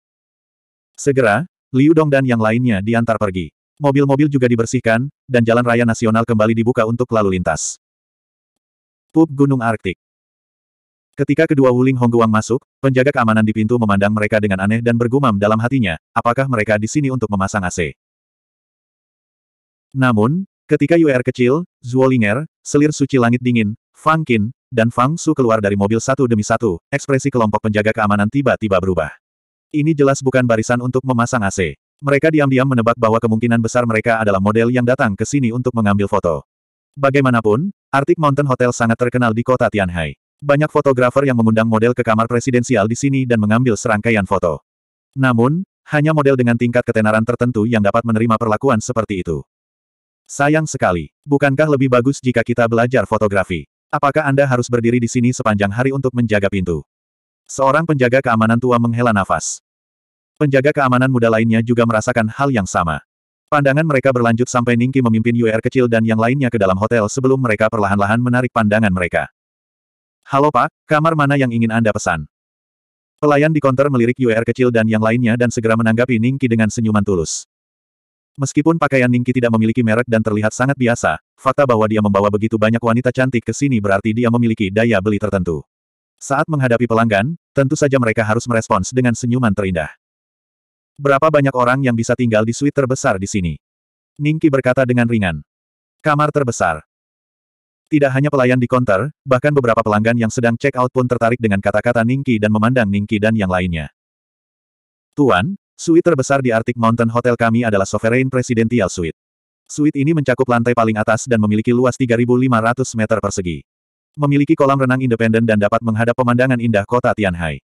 Segera, Liu Dong dan yang lainnya diantar pergi. Mobil-mobil juga dibersihkan, dan jalan raya nasional kembali dibuka untuk lalu lintas. Pub Gunung Arktik Ketika kedua Wuling Hongguang masuk, penjaga keamanan di pintu memandang mereka dengan aneh dan bergumam dalam hatinya, apakah mereka di sini untuk memasang AC. Namun, ketika UR kecil, Zuolinger, selir suci langit dingin, Fang Qin, dan Fang Su keluar dari mobil satu demi satu, ekspresi kelompok penjaga keamanan tiba-tiba berubah. Ini jelas bukan barisan untuk memasang AC. Mereka diam-diam menebak bahwa kemungkinan besar mereka adalah model yang datang ke sini untuk mengambil foto. Bagaimanapun, Arctic Mountain Hotel sangat terkenal di kota Tianhai. Banyak fotografer yang mengundang model ke kamar presidensial di sini dan mengambil serangkaian foto. Namun, hanya model dengan tingkat ketenaran tertentu yang dapat menerima perlakuan seperti itu. Sayang sekali, bukankah lebih bagus jika kita belajar fotografi? Apakah Anda harus berdiri di sini sepanjang hari untuk menjaga pintu? Seorang penjaga keamanan tua menghela nafas. Penjaga keamanan muda lainnya juga merasakan hal yang sama. Pandangan mereka berlanjut sampai Ningki memimpin UR kecil dan yang lainnya ke dalam hotel sebelum mereka perlahan-lahan menarik pandangan mereka. Halo Pak, kamar mana yang ingin Anda pesan? Pelayan di konter melirik UR kecil dan yang lainnya dan segera menanggapi Ningki dengan senyuman tulus. Meskipun pakaian Ningki tidak memiliki merek dan terlihat sangat biasa, fakta bahwa dia membawa begitu banyak wanita cantik ke sini berarti dia memiliki daya beli tertentu. Saat menghadapi pelanggan, tentu saja mereka harus merespons dengan senyuman terindah. Berapa banyak orang yang bisa tinggal di suite terbesar di sini? Ningki berkata dengan ringan. Kamar terbesar. Tidak hanya pelayan di konter, bahkan beberapa pelanggan yang sedang check out pun tertarik dengan kata-kata Ningki dan memandang Ningki dan yang lainnya. Tuan, suite terbesar di Arctic Mountain Hotel kami adalah Sovereign Presidential Suite. Suite ini mencakup lantai paling atas dan memiliki luas 3.500 meter persegi. Memiliki kolam renang independen dan dapat menghadap pemandangan indah kota Tianhai.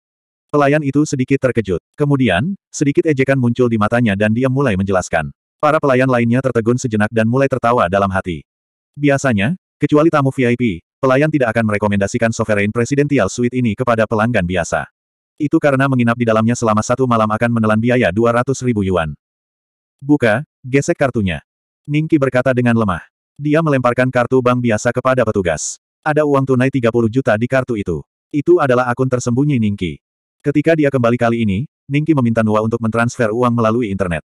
Pelayan itu sedikit terkejut. Kemudian, sedikit ejekan muncul di matanya dan dia mulai menjelaskan. Para pelayan lainnya tertegun sejenak dan mulai tertawa dalam hati. Biasanya, kecuali tamu VIP, pelayan tidak akan merekomendasikan Sovereign Presidential Suite ini kepada pelanggan biasa. Itu karena menginap di dalamnya selama satu malam akan menelan biaya 200 ribu yuan. Buka, gesek kartunya. Ningki berkata dengan lemah. Dia melemparkan kartu bank biasa kepada petugas. Ada uang tunai 30 juta di kartu itu. Itu adalah akun tersembunyi Ningki. Ketika dia kembali kali ini, Ningki meminta Nua untuk mentransfer uang melalui internet.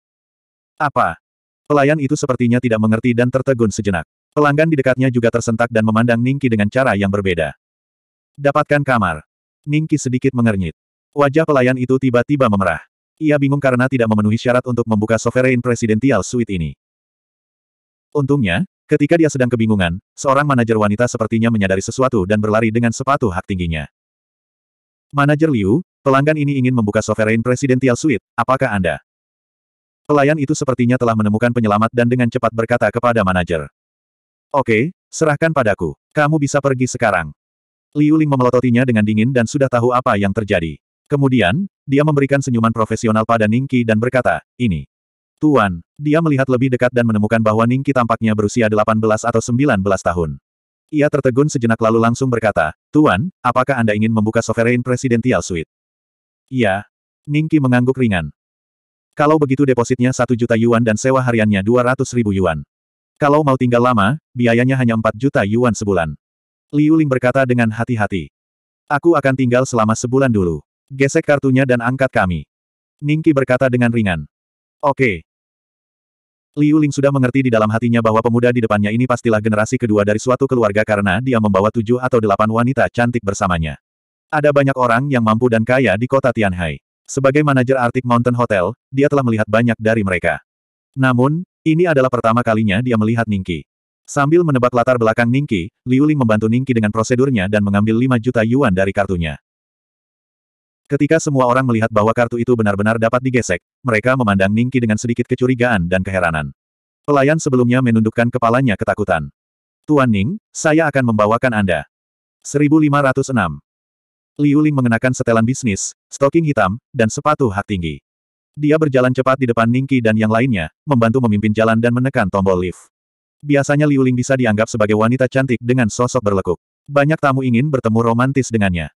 Apa? Pelayan itu sepertinya tidak mengerti dan tertegun sejenak. Pelanggan di dekatnya juga tersentak dan memandang Ningki dengan cara yang berbeda. Dapatkan kamar. Ningki sedikit mengernyit. Wajah pelayan itu tiba-tiba memerah. Ia bingung karena tidak memenuhi syarat untuk membuka Sovereign Presidential Suite ini. Untungnya, ketika dia sedang kebingungan, seorang manajer wanita sepertinya menyadari sesuatu dan berlari dengan sepatu hak tingginya. Manajer Liu, Pelanggan ini ingin membuka Sovereign Presidential Suite, apakah Anda? Pelayan itu sepertinya telah menemukan penyelamat dan dengan cepat berkata kepada manajer. Oke, serahkan padaku. Kamu bisa pergi sekarang. Liu Ling memelototinya dengan dingin dan sudah tahu apa yang terjadi. Kemudian, dia memberikan senyuman profesional pada Ningki dan berkata, ini. Tuan, dia melihat lebih dekat dan menemukan bahwa Ningki tampaknya berusia 18 atau 19 tahun. Ia tertegun sejenak lalu langsung berkata, Tuan, apakah Anda ingin membuka Sovereign Presidential Suite? Iya. Ningki mengangguk ringan. Kalau begitu depositnya satu juta yuan dan sewa hariannya dua ratus ribu yuan. Kalau mau tinggal lama, biayanya hanya empat juta yuan sebulan. Liu Ling berkata dengan hati-hati. Aku akan tinggal selama sebulan dulu. Gesek kartunya dan angkat kami. Ningki berkata dengan ringan. Oke. Liu Ling sudah mengerti di dalam hatinya bahwa pemuda di depannya ini pastilah generasi kedua dari suatu keluarga karena dia membawa tujuh atau delapan wanita cantik bersamanya. Ada banyak orang yang mampu dan kaya di kota Tianhai. Sebagai manajer Arctic Mountain Hotel, dia telah melihat banyak dari mereka. Namun, ini adalah pertama kalinya dia melihat Ningki. Sambil menebak latar belakang Ningki, Liu Ling membantu Ningki dengan prosedurnya dan mengambil 5 juta yuan dari kartunya. Ketika semua orang melihat bahwa kartu itu benar-benar dapat digesek, mereka memandang Ningki dengan sedikit kecurigaan dan keheranan. Pelayan sebelumnya menundukkan kepalanya ketakutan. Tuan Ning, saya akan membawakan Anda. 1506 Liu Ling mengenakan setelan bisnis, stoking hitam, dan sepatu hak tinggi. Dia berjalan cepat di depan Ningki dan yang lainnya, membantu memimpin jalan dan menekan tombol lift. Biasanya Liu Ling bisa dianggap sebagai wanita cantik dengan sosok berlekuk. Banyak tamu ingin bertemu romantis dengannya.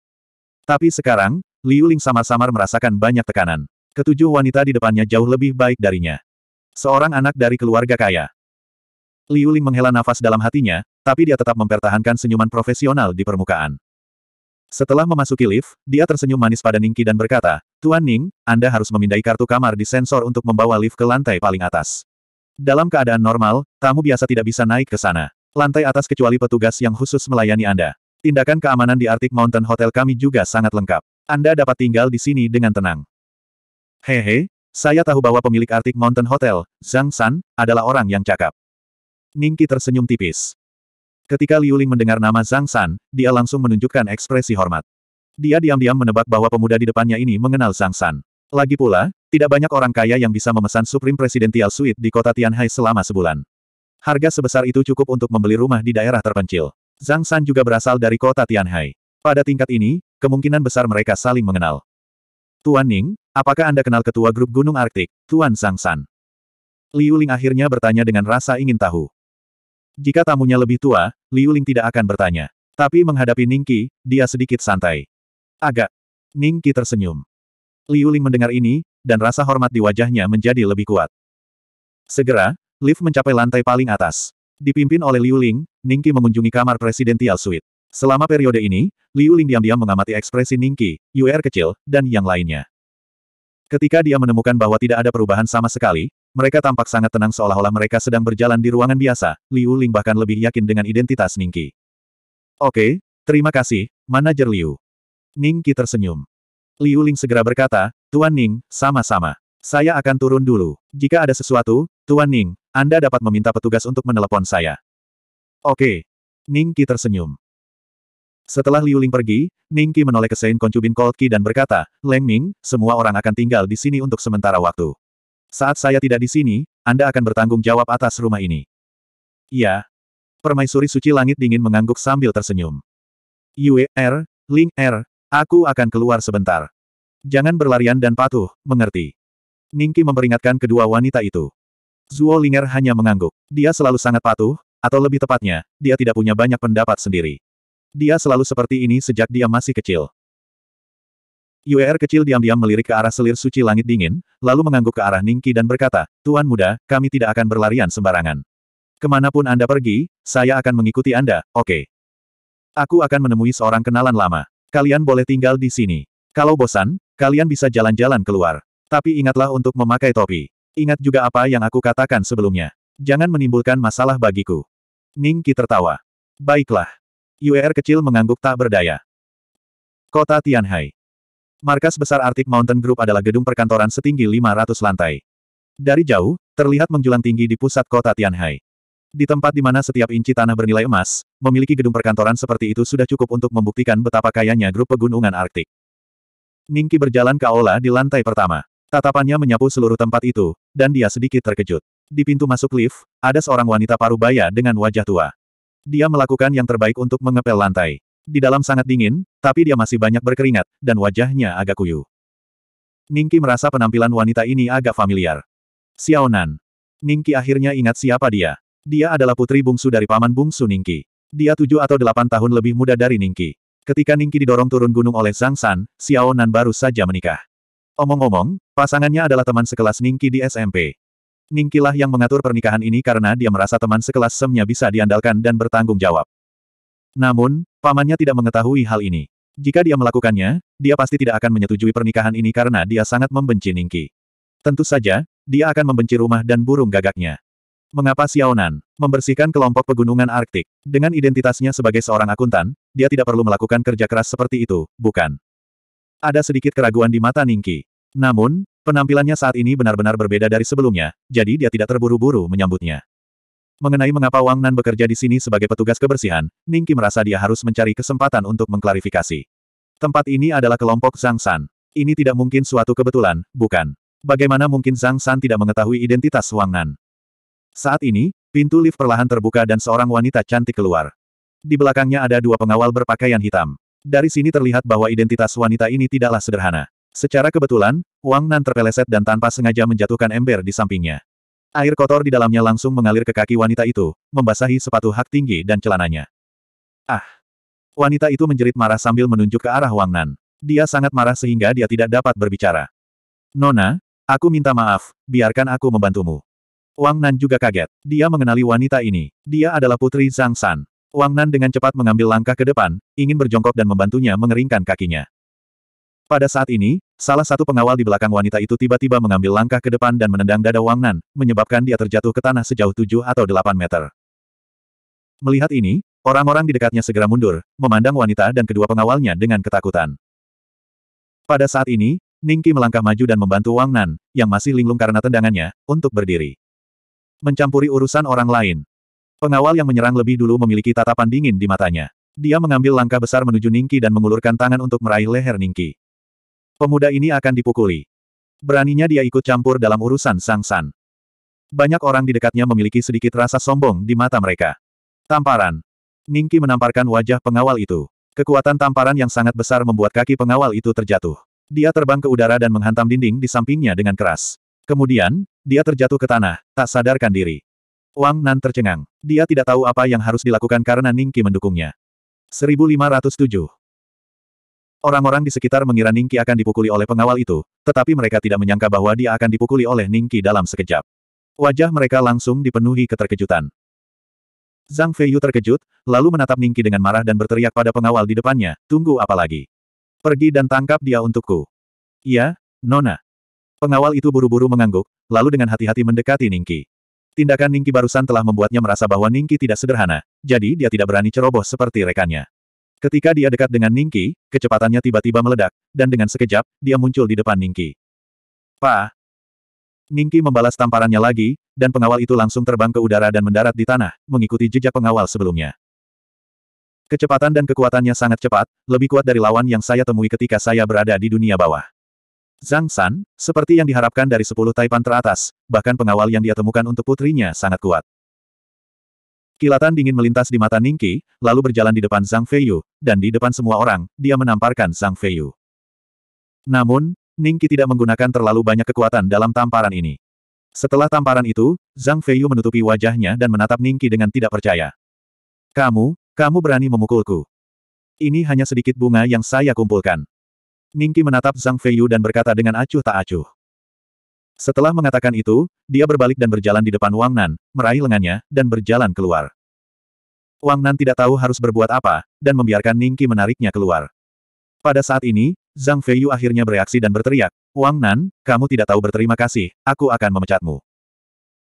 Tapi sekarang, Liu Ling samar-samar merasakan banyak tekanan. Ketujuh wanita di depannya jauh lebih baik darinya. Seorang anak dari keluarga kaya. Liu Ling menghela nafas dalam hatinya, tapi dia tetap mempertahankan senyuman profesional di permukaan. Setelah memasuki lift, dia tersenyum manis pada Ningki dan berkata, Tuan Ning, Anda harus memindai kartu kamar di sensor untuk membawa lift ke lantai paling atas. Dalam keadaan normal, tamu biasa tidak bisa naik ke sana. Lantai atas kecuali petugas yang khusus melayani Anda. Tindakan keamanan di Arctic Mountain Hotel kami juga sangat lengkap. Anda dapat tinggal di sini dengan tenang. Hehe, saya tahu bahwa pemilik Arctic Mountain Hotel, Zhang San, adalah orang yang cakap. Ningki tersenyum tipis. Ketika Liu Ling mendengar nama Zhang San, dia langsung menunjukkan ekspresi hormat. Dia diam-diam menebak bahwa pemuda di depannya ini mengenal Zhang San. Lagi pula, tidak banyak orang kaya yang bisa memesan Supreme Presidential Suite di kota Tianhai selama sebulan. Harga sebesar itu cukup untuk membeli rumah di daerah terpencil. Zhang San juga berasal dari kota Tianhai. Pada tingkat ini, kemungkinan besar mereka saling mengenal. Tuan Ning, apakah Anda kenal ketua grup Gunung Arktik, Tuan Zhang San? Liu Ling akhirnya bertanya dengan rasa ingin tahu. Jika tamunya lebih tua, Liu Ling tidak akan bertanya. Tapi menghadapi Qi, dia sedikit santai. Agak. Qi tersenyum. Liu Ling mendengar ini, dan rasa hormat di wajahnya menjadi lebih kuat. Segera, lift mencapai lantai paling atas. Dipimpin oleh Liu Ling, Qi mengunjungi kamar presidential suite. Selama periode ini, Liu Ling diam-diam mengamati ekspresi Qi, UR kecil, dan yang lainnya. Ketika dia menemukan bahwa tidak ada perubahan sama sekali, mereka tampak sangat tenang seolah-olah mereka sedang berjalan di ruangan biasa, Liu Ling bahkan lebih yakin dengan identitas Ningki. Oke, terima kasih, manajer Liu. Ningki tersenyum. Liu Ling segera berkata, Tuan Ning, sama-sama. Saya akan turun dulu. Jika ada sesuatu, Tuan Ning, Anda dapat meminta petugas untuk menelepon saya. Oke. Ningki tersenyum. Setelah Liu Ling pergi, Ningki menoleh ke Sein Konchubin Cold Ki dan berkata, Leng Ming, semua orang akan tinggal di sini untuk sementara waktu. Saat saya tidak di sini, Anda akan bertanggung jawab atas rumah ini. Iya. Permaisuri suci langit dingin mengangguk sambil tersenyum. Yue, R, er, Ling R, er, aku akan keluar sebentar. Jangan berlarian dan patuh, mengerti. Ningki memperingatkan kedua wanita itu. Zuo Linger hanya mengangguk. Dia selalu sangat patuh, atau lebih tepatnya, dia tidak punya banyak pendapat sendiri. Dia selalu seperti ini sejak dia masih kecil. Yuer kecil diam-diam melirik ke arah selir suci langit dingin, lalu mengangguk ke arah Ningki dan berkata, Tuan muda, kami tidak akan berlarian sembarangan. Kemanapun Anda pergi, saya akan mengikuti Anda, oke. Okay. Aku akan menemui seorang kenalan lama. Kalian boleh tinggal di sini. Kalau bosan, kalian bisa jalan-jalan keluar. Tapi ingatlah untuk memakai topi. Ingat juga apa yang aku katakan sebelumnya. Jangan menimbulkan masalah bagiku. Ningki tertawa. Baiklah. Yuer kecil mengangguk tak berdaya. Kota Tianhai. Markas besar Arctic Mountain Group adalah gedung perkantoran setinggi 500 lantai. Dari jauh, terlihat menjulang tinggi di pusat kota Tianhai. Di tempat di mana setiap inci tanah bernilai emas, memiliki gedung perkantoran seperti itu sudah cukup untuk membuktikan betapa kayanya grup pegunungan Arktik. Ningki berjalan ke aula di lantai pertama. Tatapannya menyapu seluruh tempat itu, dan dia sedikit terkejut. Di pintu masuk lift, ada seorang wanita paruh baya dengan wajah tua. Dia melakukan yang terbaik untuk mengepel lantai. Di dalam sangat dingin, tapi dia masih banyak berkeringat, dan wajahnya agak kuyu. Ningki merasa penampilan wanita ini agak familiar. Xiaonan. Ningki akhirnya ingat siapa dia. Dia adalah putri bungsu dari paman bungsu Ningki. Dia tujuh atau delapan tahun lebih muda dari Ningki. Ketika Ningki didorong turun gunung oleh Zhang San, Xiaonan baru saja menikah. Omong-omong, pasangannya adalah teman sekelas Ningki di SMP. Ningkilah yang mengatur pernikahan ini karena dia merasa teman sekelas Semnya bisa diandalkan dan bertanggung jawab. Namun, pamannya tidak mengetahui hal ini. Jika dia melakukannya, dia pasti tidak akan menyetujui pernikahan ini karena dia sangat membenci Ningki. Tentu saja, dia akan membenci rumah dan burung gagaknya. Mengapa Xiaonan membersihkan kelompok pegunungan Arktik? Dengan identitasnya sebagai seorang akuntan, dia tidak perlu melakukan kerja keras seperti itu, bukan? Ada sedikit keraguan di mata Ningki. Namun, penampilannya saat ini benar-benar berbeda dari sebelumnya, jadi dia tidak terburu-buru menyambutnya. Mengenai mengapa Wang Nan bekerja di sini sebagai petugas kebersihan, Ningki merasa dia harus mencari kesempatan untuk mengklarifikasi. Tempat ini adalah kelompok Zhang San. Ini tidak mungkin suatu kebetulan, bukan? Bagaimana mungkin Zhang San tidak mengetahui identitas Wang Nan? Saat ini, pintu lift perlahan terbuka dan seorang wanita cantik keluar. Di belakangnya ada dua pengawal berpakaian hitam. Dari sini terlihat bahwa identitas wanita ini tidaklah sederhana. Secara kebetulan, Wang Nan terpeleset dan tanpa sengaja menjatuhkan ember di sampingnya. Air kotor di dalamnya langsung mengalir ke kaki wanita itu, membasahi sepatu hak tinggi dan celananya. Ah! Wanita itu menjerit marah sambil menunjuk ke arah Wang Nan. Dia sangat marah sehingga dia tidak dapat berbicara. Nona, aku minta maaf, biarkan aku membantumu. Wang Nan juga kaget. Dia mengenali wanita ini. Dia adalah putri Zhang San. Wang Nan dengan cepat mengambil langkah ke depan, ingin berjongkok dan membantunya mengeringkan kakinya. Pada saat ini, salah satu pengawal di belakang wanita itu tiba-tiba mengambil langkah ke depan dan menendang dada Wang Nan, menyebabkan dia terjatuh ke tanah sejauh tujuh atau delapan meter. Melihat ini, orang-orang di dekatnya segera mundur, memandang wanita dan kedua pengawalnya dengan ketakutan. Pada saat ini, Ningki melangkah maju dan membantu Wang Nan, yang masih linglung karena tendangannya, untuk berdiri. Mencampuri urusan orang lain. Pengawal yang menyerang lebih dulu memiliki tatapan dingin di matanya. Dia mengambil langkah besar menuju Ningki dan mengulurkan tangan untuk meraih leher Ningki. Pemuda ini akan dipukuli. Beraninya dia ikut campur dalam urusan Sang San. Banyak orang di dekatnya memiliki sedikit rasa sombong di mata mereka. Tamparan. Ningki menamparkan wajah pengawal itu. Kekuatan tamparan yang sangat besar membuat kaki pengawal itu terjatuh. Dia terbang ke udara dan menghantam dinding di sampingnya dengan keras. Kemudian, dia terjatuh ke tanah, tak sadarkan diri. Wang Nan tercengang. Dia tidak tahu apa yang harus dilakukan karena Ningki mendukungnya. 1507 Orang-orang di sekitar mengira Ningki akan dipukuli oleh pengawal itu, tetapi mereka tidak menyangka bahwa dia akan dipukuli oleh Ningki dalam sekejap. Wajah mereka langsung dipenuhi keterkejutan. Zhang Feiyu terkejut, lalu menatap Ningki dengan marah dan berteriak pada pengawal di depannya, tunggu apa lagi? Pergi dan tangkap dia untukku. Iya, Nona. Pengawal itu buru-buru mengangguk, lalu dengan hati-hati mendekati Ningki. Tindakan Ningki barusan telah membuatnya merasa bahwa Ningki tidak sederhana, jadi dia tidak berani ceroboh seperti rekannya. Ketika dia dekat dengan Ningki, kecepatannya tiba-tiba meledak, dan dengan sekejap, dia muncul di depan Ningki. Pa! Ningki membalas tamparannya lagi, dan pengawal itu langsung terbang ke udara dan mendarat di tanah, mengikuti jejak pengawal sebelumnya. Kecepatan dan kekuatannya sangat cepat, lebih kuat dari lawan yang saya temui ketika saya berada di dunia bawah. Zhang San, seperti yang diharapkan dari sepuluh taipan teratas, bahkan pengawal yang dia temukan untuk putrinya sangat kuat. Kilatan dingin melintas di mata Ningki, lalu berjalan di depan Zhang Feiyu, dan di depan semua orang, dia menamparkan Zhang Feiyu. Namun, Ningki tidak menggunakan terlalu banyak kekuatan dalam tamparan ini. Setelah tamparan itu, Zhang Feiyu menutupi wajahnya dan menatap Ningki dengan tidak percaya. Kamu, kamu berani memukulku. Ini hanya sedikit bunga yang saya kumpulkan. Ningki menatap Zhang Feiyu dan berkata dengan acuh tak acuh. Setelah mengatakan itu, dia berbalik dan berjalan di depan Wang Nan, meraih lengannya, dan berjalan keluar. Wang Nan tidak tahu harus berbuat apa, dan membiarkan Ning Qi menariknya keluar. Pada saat ini, Zhang Feiyu akhirnya bereaksi dan berteriak, Wang Nan, kamu tidak tahu berterima kasih, aku akan memecatmu.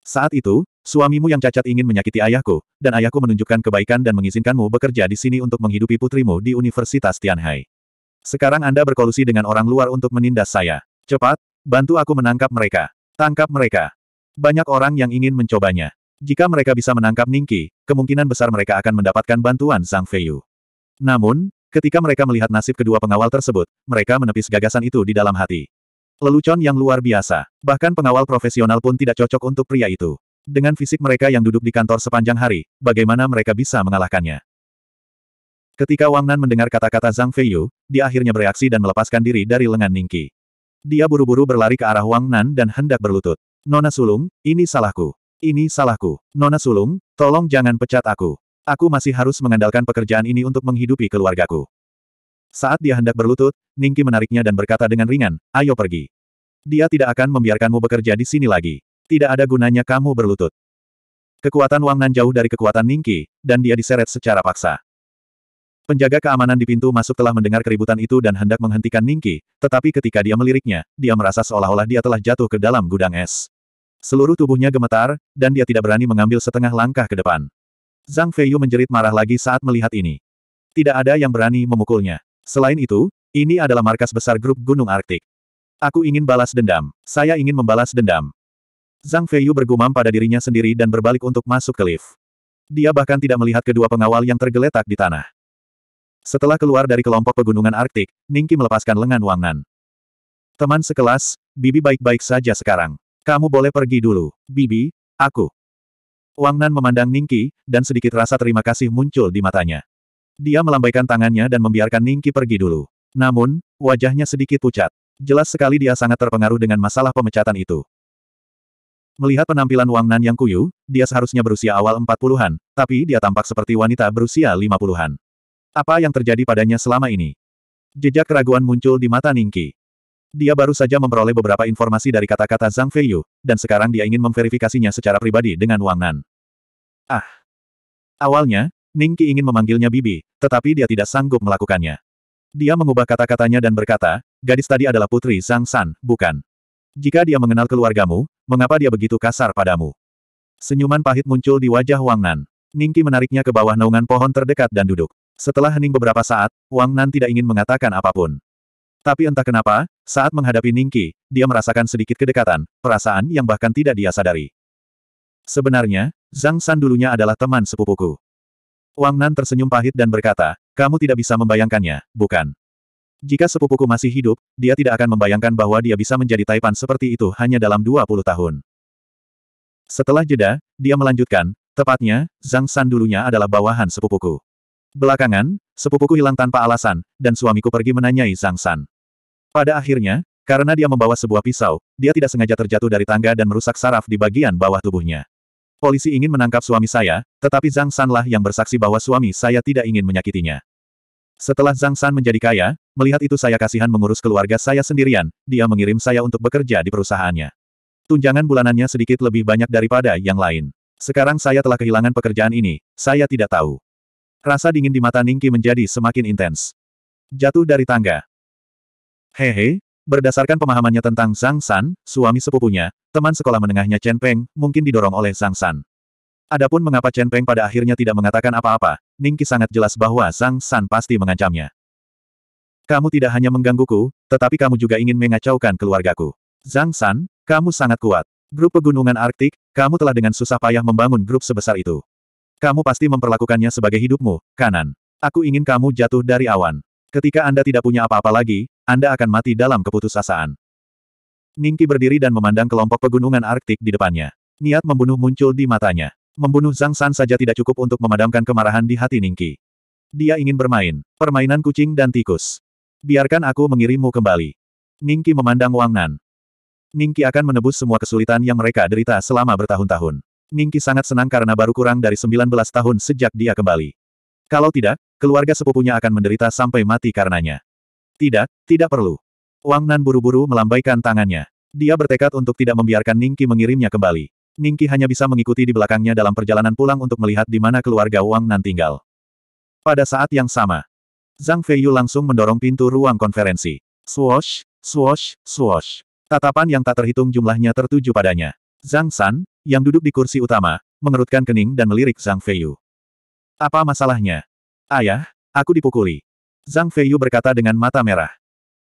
Saat itu, suamimu yang cacat ingin menyakiti ayahku, dan ayahku menunjukkan kebaikan dan mengizinkanmu bekerja di sini untuk menghidupi putrimu di Universitas Tianhai. Sekarang Anda berkolusi dengan orang luar untuk menindas saya. Cepat, Bantu aku menangkap mereka. Tangkap mereka. Banyak orang yang ingin mencobanya. Jika mereka bisa menangkap Ningki, kemungkinan besar mereka akan mendapatkan bantuan Sang Feiyu. Namun, ketika mereka melihat nasib kedua pengawal tersebut, mereka menepis gagasan itu di dalam hati. Lelucon yang luar biasa, bahkan pengawal profesional pun tidak cocok untuk pria itu. Dengan fisik mereka yang duduk di kantor sepanjang hari, bagaimana mereka bisa mengalahkannya? Ketika Wang Nan mendengar kata-kata Zhang Feiyu, dia akhirnya bereaksi dan melepaskan diri dari lengan Ningki. Dia buru-buru berlari ke arah Wang Nan dan hendak berlutut. Nona Sulung, ini salahku. Ini salahku. Nona Sulung, tolong jangan pecat aku. Aku masih harus mengandalkan pekerjaan ini untuk menghidupi keluargaku. Saat dia hendak berlutut, Ningki menariknya dan berkata dengan ringan, ayo pergi. Dia tidak akan membiarkanmu bekerja di sini lagi. Tidak ada gunanya kamu berlutut. Kekuatan Wang Nan jauh dari kekuatan Ningki, dan dia diseret secara paksa. Penjaga keamanan di pintu masuk telah mendengar keributan itu dan hendak menghentikan Ningki, tetapi ketika dia meliriknya, dia merasa seolah-olah dia telah jatuh ke dalam gudang es. Seluruh tubuhnya gemetar, dan dia tidak berani mengambil setengah langkah ke depan. Zhang Feiyu menjerit marah lagi saat melihat ini. Tidak ada yang berani memukulnya. Selain itu, ini adalah markas besar grup Gunung Arktik. Aku ingin balas dendam. Saya ingin membalas dendam. Zhang Feiyu bergumam pada dirinya sendiri dan berbalik untuk masuk ke lift. Dia bahkan tidak melihat kedua pengawal yang tergeletak di tanah. Setelah keluar dari kelompok pegunungan Arktik, Ningki melepaskan lengan Wang Nan. Teman sekelas, Bibi baik-baik saja sekarang. Kamu boleh pergi dulu, Bibi, aku. Wang Nan memandang Ningki, dan sedikit rasa terima kasih muncul di matanya. Dia melambaikan tangannya dan membiarkan Ningki pergi dulu. Namun, wajahnya sedikit pucat. Jelas sekali dia sangat terpengaruh dengan masalah pemecatan itu. Melihat penampilan Wang Nan yang kuyu, dia seharusnya berusia awal 40-an, tapi dia tampak seperti wanita berusia 50-an. Apa yang terjadi padanya selama ini? Jejak keraguan muncul di mata Ningki. Dia baru saja memperoleh beberapa informasi dari kata-kata Zhang Feiyu, dan sekarang dia ingin memverifikasinya secara pribadi dengan Wang Nan. Ah. Awalnya, Ningki ingin memanggilnya Bibi, tetapi dia tidak sanggup melakukannya. Dia mengubah kata-katanya dan berkata, gadis tadi adalah putri Zhang San, bukan. Jika dia mengenal keluargamu, mengapa dia begitu kasar padamu? Senyuman pahit muncul di wajah Wang Nan. Ningki menariknya ke bawah naungan pohon terdekat dan duduk. Setelah hening beberapa saat, Wang Nan tidak ingin mengatakan apapun. Tapi entah kenapa, saat menghadapi Ningki, dia merasakan sedikit kedekatan, perasaan yang bahkan tidak dia sadari. Sebenarnya, Zhang San dulunya adalah teman sepupuku. Wang Nan tersenyum pahit dan berkata, kamu tidak bisa membayangkannya, bukan? Jika sepupuku masih hidup, dia tidak akan membayangkan bahwa dia bisa menjadi taipan seperti itu hanya dalam 20 tahun. Setelah jeda, dia melanjutkan, tepatnya, Zhang San dulunya adalah bawahan sepupuku. Belakangan, sepupuku hilang tanpa alasan, dan suamiku pergi menanyai Zhang San. Pada akhirnya, karena dia membawa sebuah pisau, dia tidak sengaja terjatuh dari tangga dan merusak saraf di bagian bawah tubuhnya. Polisi ingin menangkap suami saya, tetapi Zhang Sanlah yang bersaksi bahwa suami saya tidak ingin menyakitinya. Setelah Zhang San menjadi kaya, melihat itu saya kasihan mengurus keluarga saya sendirian, dia mengirim saya untuk bekerja di perusahaannya. Tunjangan bulanannya sedikit lebih banyak daripada yang lain. Sekarang saya telah kehilangan pekerjaan ini, saya tidak tahu. Rasa dingin di mata Ningki menjadi semakin intens. Jatuh dari tangga. Hehe, berdasarkan pemahamannya tentang Zhang San, suami sepupunya, teman sekolah menengahnya Chen Peng, mungkin didorong oleh Zhang San. Adapun mengapa Chen Peng pada akhirnya tidak mengatakan apa-apa, Ningki sangat jelas bahwa Zhang San pasti mengancamnya. Kamu tidak hanya menggangguku, tetapi kamu juga ingin mengacaukan keluargaku. Zhang San, kamu sangat kuat. Grup Pegunungan Arktik, kamu telah dengan susah payah membangun grup sebesar itu. Kamu pasti memperlakukannya sebagai hidupmu, kanan. Aku ingin kamu jatuh dari awan. Ketika Anda tidak punya apa-apa lagi, Anda akan mati dalam keputusasaan. Ningki berdiri dan memandang kelompok pegunungan Arktik di depannya. Niat membunuh muncul di matanya. Membunuh Zhang San saja tidak cukup untuk memadamkan kemarahan di hati Ningki. Dia ingin bermain. Permainan kucing dan tikus. Biarkan aku mengirimmu kembali. Ningki memandang Wang Nan. Ningki akan menebus semua kesulitan yang mereka derita selama bertahun-tahun. Ningki sangat senang karena baru kurang dari 19 tahun sejak dia kembali. Kalau tidak, keluarga sepupunya akan menderita sampai mati karenanya. Tidak, tidak perlu. Wang Nan buru-buru melambaikan tangannya. Dia bertekad untuk tidak membiarkan Ningki mengirimnya kembali. Ningki hanya bisa mengikuti di belakangnya dalam perjalanan pulang untuk melihat di mana keluarga Wang Nan tinggal. Pada saat yang sama, Zhang Feiyu langsung mendorong pintu ruang konferensi. Swoosh, swoosh, swoosh. Tatapan yang tak terhitung jumlahnya tertuju padanya. Zhang San, yang duduk di kursi utama, mengerutkan kening dan melirik Zhang Feiyu. Apa masalahnya? Ayah, aku dipukuli. Zhang Feiyu berkata dengan mata merah.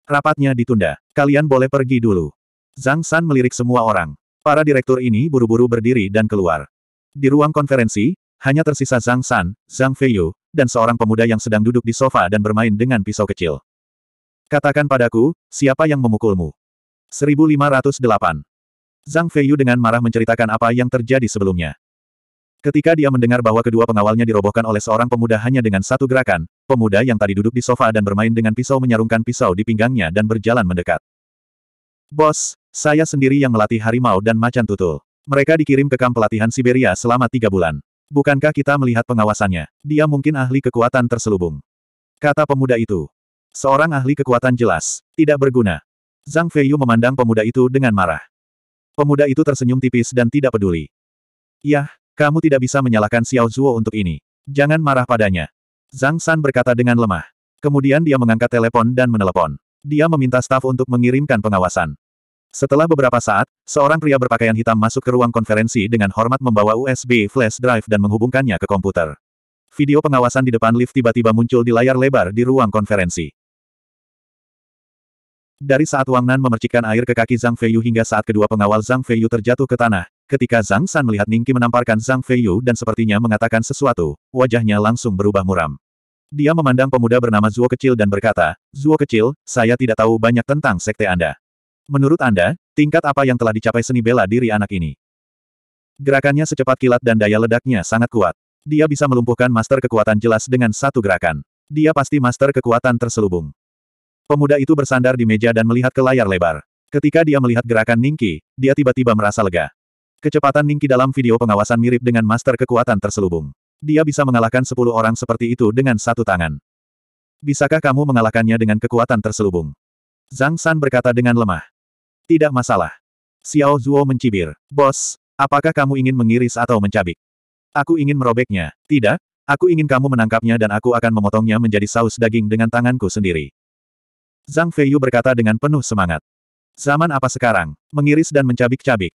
Rapatnya ditunda, kalian boleh pergi dulu. Zhang San melirik semua orang. Para direktur ini buru-buru berdiri dan keluar. Di ruang konferensi, hanya tersisa Zhang San, Zhang Feiyu, dan seorang pemuda yang sedang duduk di sofa dan bermain dengan pisau kecil. Katakan padaku, siapa yang memukulmu? 1508. Zhang Feiyu dengan marah menceritakan apa yang terjadi sebelumnya. Ketika dia mendengar bahwa kedua pengawalnya dirobohkan oleh seorang pemuda hanya dengan satu gerakan, pemuda yang tadi duduk di sofa dan bermain dengan pisau menyarungkan pisau di pinggangnya dan berjalan mendekat. Bos, saya sendiri yang melatih harimau dan macan tutul. Mereka dikirim ke kamp pelatihan Siberia selama tiga bulan. Bukankah kita melihat pengawasannya? Dia mungkin ahli kekuatan terselubung. Kata pemuda itu. Seorang ahli kekuatan jelas, tidak berguna. Zhang Feiyu memandang pemuda itu dengan marah. Pemuda itu tersenyum tipis dan tidak peduli. Yah, kamu tidak bisa menyalahkan Xiao Zuo untuk ini. Jangan marah padanya. Zhang San berkata dengan lemah. Kemudian dia mengangkat telepon dan menelepon. Dia meminta staf untuk mengirimkan pengawasan. Setelah beberapa saat, seorang pria berpakaian hitam masuk ke ruang konferensi dengan hormat membawa USB flash drive dan menghubungkannya ke komputer. Video pengawasan di depan lift tiba-tiba muncul di layar lebar di ruang konferensi. Dari saat Wang Nan memercikkan air ke kaki Zhang Feiyu hingga saat kedua pengawal Zhang Feiyu terjatuh ke tanah, ketika Zhang San melihat Ningki menamparkan Zhang Feiyu dan sepertinya mengatakan sesuatu, wajahnya langsung berubah muram. Dia memandang pemuda bernama Zuo kecil dan berkata, Zuo kecil, saya tidak tahu banyak tentang sekte Anda. Menurut Anda, tingkat apa yang telah dicapai seni bela diri anak ini? Gerakannya secepat kilat dan daya ledaknya sangat kuat. Dia bisa melumpuhkan master kekuatan jelas dengan satu gerakan. Dia pasti master kekuatan terselubung. Pemuda itu bersandar di meja dan melihat ke layar lebar. Ketika dia melihat gerakan Ningki, dia tiba-tiba merasa lega. Kecepatan Ningki dalam video pengawasan mirip dengan master kekuatan terselubung. Dia bisa mengalahkan sepuluh orang seperti itu dengan satu tangan. Bisakah kamu mengalahkannya dengan kekuatan terselubung? Zhang San berkata dengan lemah. Tidak masalah. Xiao Zuo mencibir. Bos, apakah kamu ingin mengiris atau mencabik? Aku ingin merobeknya. Tidak, aku ingin kamu menangkapnya dan aku akan memotongnya menjadi saus daging dengan tanganku sendiri. Zhang Feiyu berkata dengan penuh semangat. Zaman apa sekarang? Mengiris dan mencabik-cabik.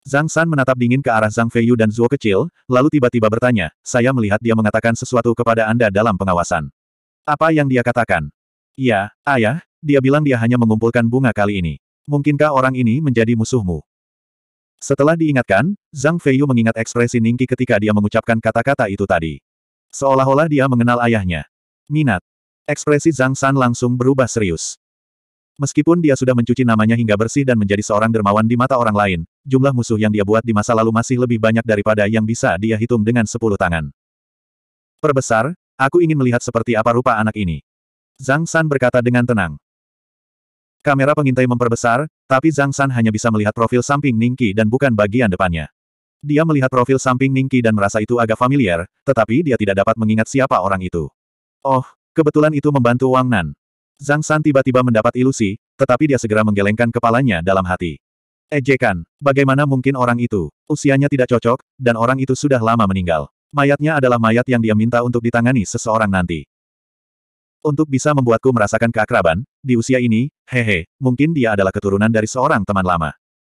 Zhang San menatap dingin ke arah Zhang Feiyu dan Zuo kecil, lalu tiba-tiba bertanya, saya melihat dia mengatakan sesuatu kepada Anda dalam pengawasan. Apa yang dia katakan? Ya, ayah, dia bilang dia hanya mengumpulkan bunga kali ini. Mungkinkah orang ini menjadi musuhmu? Setelah diingatkan, Zhang Feiyu mengingat ekspresi Ningki ketika dia mengucapkan kata-kata itu tadi. Seolah-olah dia mengenal ayahnya. Minat. Ekspresi Zhang San langsung berubah serius. Meskipun dia sudah mencuci namanya hingga bersih dan menjadi seorang dermawan di mata orang lain, jumlah musuh yang dia buat di masa lalu masih lebih banyak daripada yang bisa dia hitung dengan sepuluh tangan. Perbesar, aku ingin melihat seperti apa rupa anak ini. Zhang San berkata dengan tenang. Kamera pengintai memperbesar, tapi Zhang San hanya bisa melihat profil samping Ningqi dan bukan bagian depannya. Dia melihat profil samping Ningqi dan merasa itu agak familiar, tetapi dia tidak dapat mengingat siapa orang itu. Oh, Kebetulan itu membantu Wang Nan. Zhang San tiba-tiba mendapat ilusi, tetapi dia segera menggelengkan kepalanya dalam hati. Ejekan, eh, bagaimana mungkin orang itu? Usianya tidak cocok, dan orang itu sudah lama meninggal. Mayatnya adalah mayat yang dia minta untuk ditangani seseorang nanti. Untuk bisa membuatku merasakan keakraban, di usia ini, hehe, mungkin dia adalah keturunan dari seorang teman lama.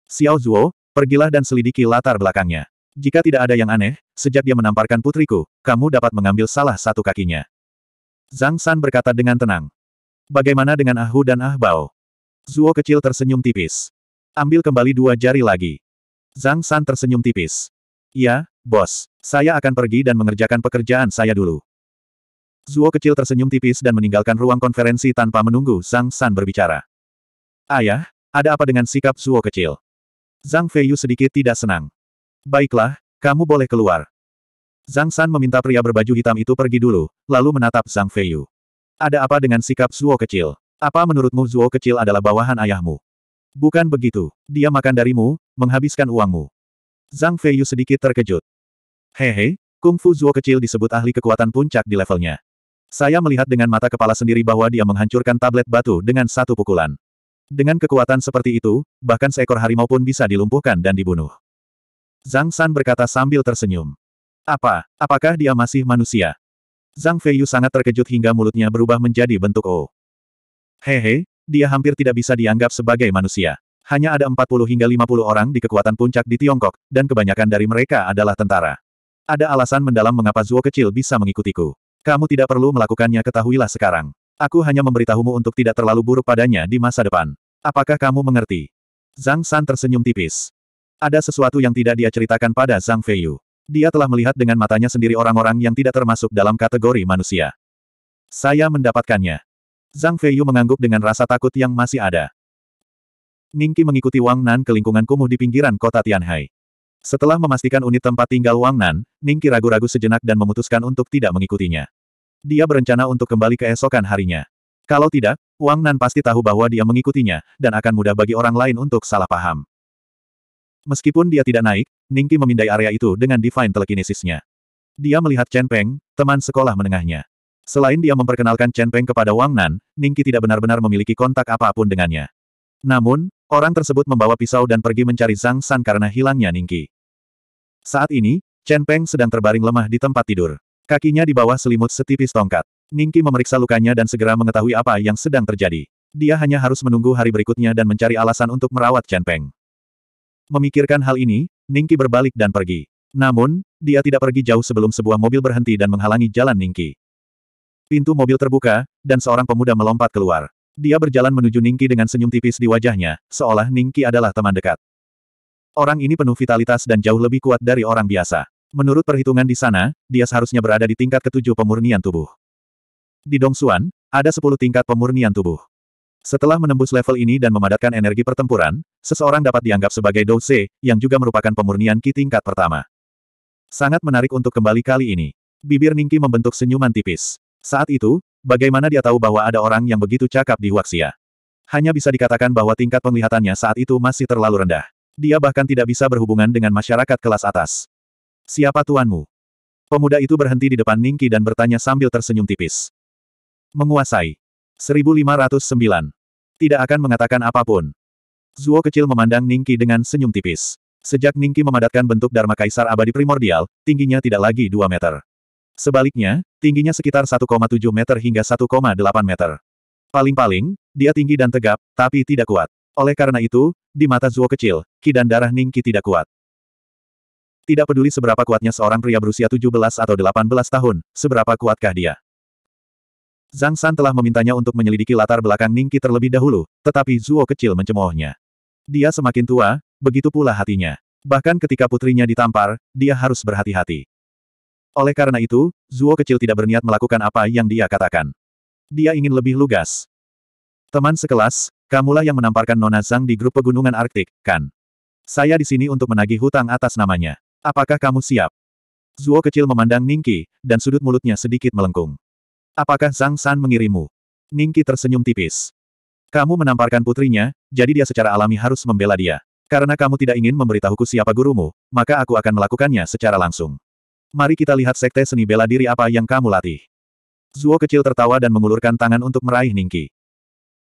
Xiao Zuo, pergilah dan selidiki latar belakangnya. Jika tidak ada yang aneh, sejak dia menamparkan putriku, kamu dapat mengambil salah satu kakinya. Zhang San berkata dengan tenang. Bagaimana dengan Ahu dan Ah Bao? Zuo kecil tersenyum tipis. Ambil kembali dua jari lagi. Zhang San tersenyum tipis. Ya, bos. Saya akan pergi dan mengerjakan pekerjaan saya dulu. Zuo kecil tersenyum tipis dan meninggalkan ruang konferensi tanpa menunggu Zhang San berbicara. Ayah, ada apa dengan sikap Zuo kecil? Zhang Feiyu sedikit tidak senang. Baiklah, kamu boleh keluar. Zhang San meminta pria berbaju hitam itu pergi dulu, lalu menatap Zhang Feiyu. Ada apa dengan sikap Zuo kecil? Apa menurutmu Zuo kecil adalah bawahan ayahmu? Bukan begitu. Dia makan darimu, menghabiskan uangmu. Zhang Feiyu sedikit terkejut. Hehe, Kung Fu Zuo kecil disebut ahli kekuatan puncak di levelnya. Saya melihat dengan mata kepala sendiri bahwa dia menghancurkan tablet batu dengan satu pukulan. Dengan kekuatan seperti itu, bahkan seekor harimau pun bisa dilumpuhkan dan dibunuh. Zhang San berkata sambil tersenyum. Apa, apakah dia masih manusia? Zhang Feiyu sangat terkejut hingga mulutnya berubah menjadi bentuk O. Hehe, dia hampir tidak bisa dianggap sebagai manusia. Hanya ada 40 hingga 50 orang di kekuatan puncak di Tiongkok, dan kebanyakan dari mereka adalah tentara. Ada alasan mendalam mengapa Zuo kecil bisa mengikutiku. Kamu tidak perlu melakukannya ketahuilah sekarang. Aku hanya memberitahumu untuk tidak terlalu buruk padanya di masa depan. Apakah kamu mengerti? Zhang San tersenyum tipis. Ada sesuatu yang tidak dia ceritakan pada Zhang Feiyu. Dia telah melihat dengan matanya sendiri orang-orang yang tidak termasuk dalam kategori manusia. Saya mendapatkannya. Zhang Feiyu mengangguk dengan rasa takut yang masih ada. Ningki mengikuti Wang Nan ke lingkungan kumuh di pinggiran kota Tianhai. Setelah memastikan unit tempat tinggal Wang Nan, Ningki ragu-ragu sejenak dan memutuskan untuk tidak mengikutinya. Dia berencana untuk kembali keesokan harinya. Kalau tidak, Wang Nan pasti tahu bahwa dia mengikutinya, dan akan mudah bagi orang lain untuk salah paham. Meskipun dia tidak naik, Ningki memindai area itu dengan Divine Telekinesisnya. Dia melihat Chen Peng, teman sekolah menengahnya. Selain dia memperkenalkan Chen Peng kepada Wang Nan, Ningki tidak benar-benar memiliki kontak apapun dengannya. Namun, orang tersebut membawa pisau dan pergi mencari Zhang San karena hilangnya Ningki. Saat ini, Chen Peng sedang terbaring lemah di tempat tidur. Kakinya di bawah selimut setipis tongkat. Ningki memeriksa lukanya dan segera mengetahui apa yang sedang terjadi. Dia hanya harus menunggu hari berikutnya dan mencari alasan untuk merawat Chen Peng. Memikirkan hal ini, Ningki berbalik dan pergi. Namun, dia tidak pergi jauh sebelum sebuah mobil berhenti dan menghalangi jalan Ningki. Pintu mobil terbuka, dan seorang pemuda melompat keluar. Dia berjalan menuju Ningki dengan senyum tipis di wajahnya, seolah Ningki adalah teman dekat. Orang ini penuh vitalitas dan jauh lebih kuat dari orang biasa. Menurut perhitungan di sana, dia seharusnya berada di tingkat ketujuh pemurnian tubuh. Di Dongsuan, ada sepuluh tingkat pemurnian tubuh. Setelah menembus level ini dan memadatkan energi pertempuran, seseorang dapat dianggap sebagai douce, yang juga merupakan pemurnian Ki tingkat pertama. Sangat menarik untuk kembali kali ini. Bibir Ningki membentuk senyuman tipis. Saat itu, bagaimana dia tahu bahwa ada orang yang begitu cakap di Huaxia? Hanya bisa dikatakan bahwa tingkat penglihatannya saat itu masih terlalu rendah. Dia bahkan tidak bisa berhubungan dengan masyarakat kelas atas. Siapa tuanmu? Pemuda itu berhenti di depan Ningki dan bertanya sambil tersenyum tipis. Menguasai. 1509. Tidak akan mengatakan apapun. Zuo kecil memandang Ningki dengan senyum tipis. Sejak Ningki memadatkan bentuk Dharma Kaisar abadi primordial, tingginya tidak lagi 2 meter. Sebaliknya, tingginya sekitar 1,7 meter hingga 1,8 meter. Paling-paling, dia tinggi dan tegap, tapi tidak kuat. Oleh karena itu, di mata Zuo kecil, ki dan darah Ningki tidak kuat. Tidak peduli seberapa kuatnya seorang pria berusia 17 atau 18 tahun, seberapa kuatkah dia. Zhang San telah memintanya untuk menyelidiki latar belakang Ningki terlebih dahulu, tetapi Zuo kecil mencemoohnya. Dia semakin tua, begitu pula hatinya. Bahkan ketika putrinya ditampar, dia harus berhati-hati. Oleh karena itu, Zuo kecil tidak berniat melakukan apa yang dia katakan. Dia ingin lebih lugas. Teman sekelas, kamulah yang menamparkan Nona Zhang di grup pegunungan Arktik, kan? Saya di sini untuk menagih hutang atas namanya. Apakah kamu siap? Zuo kecil memandang Ningki, dan sudut mulutnya sedikit melengkung. Apakah Zhang San mengirimu? Ningki tersenyum tipis. Kamu menamparkan putrinya, jadi dia secara alami harus membela dia. Karena kamu tidak ingin memberitahuku siapa gurumu, maka aku akan melakukannya secara langsung. Mari kita lihat sekte seni bela diri apa yang kamu latih. Zuo kecil tertawa dan mengulurkan tangan untuk meraih Ningki.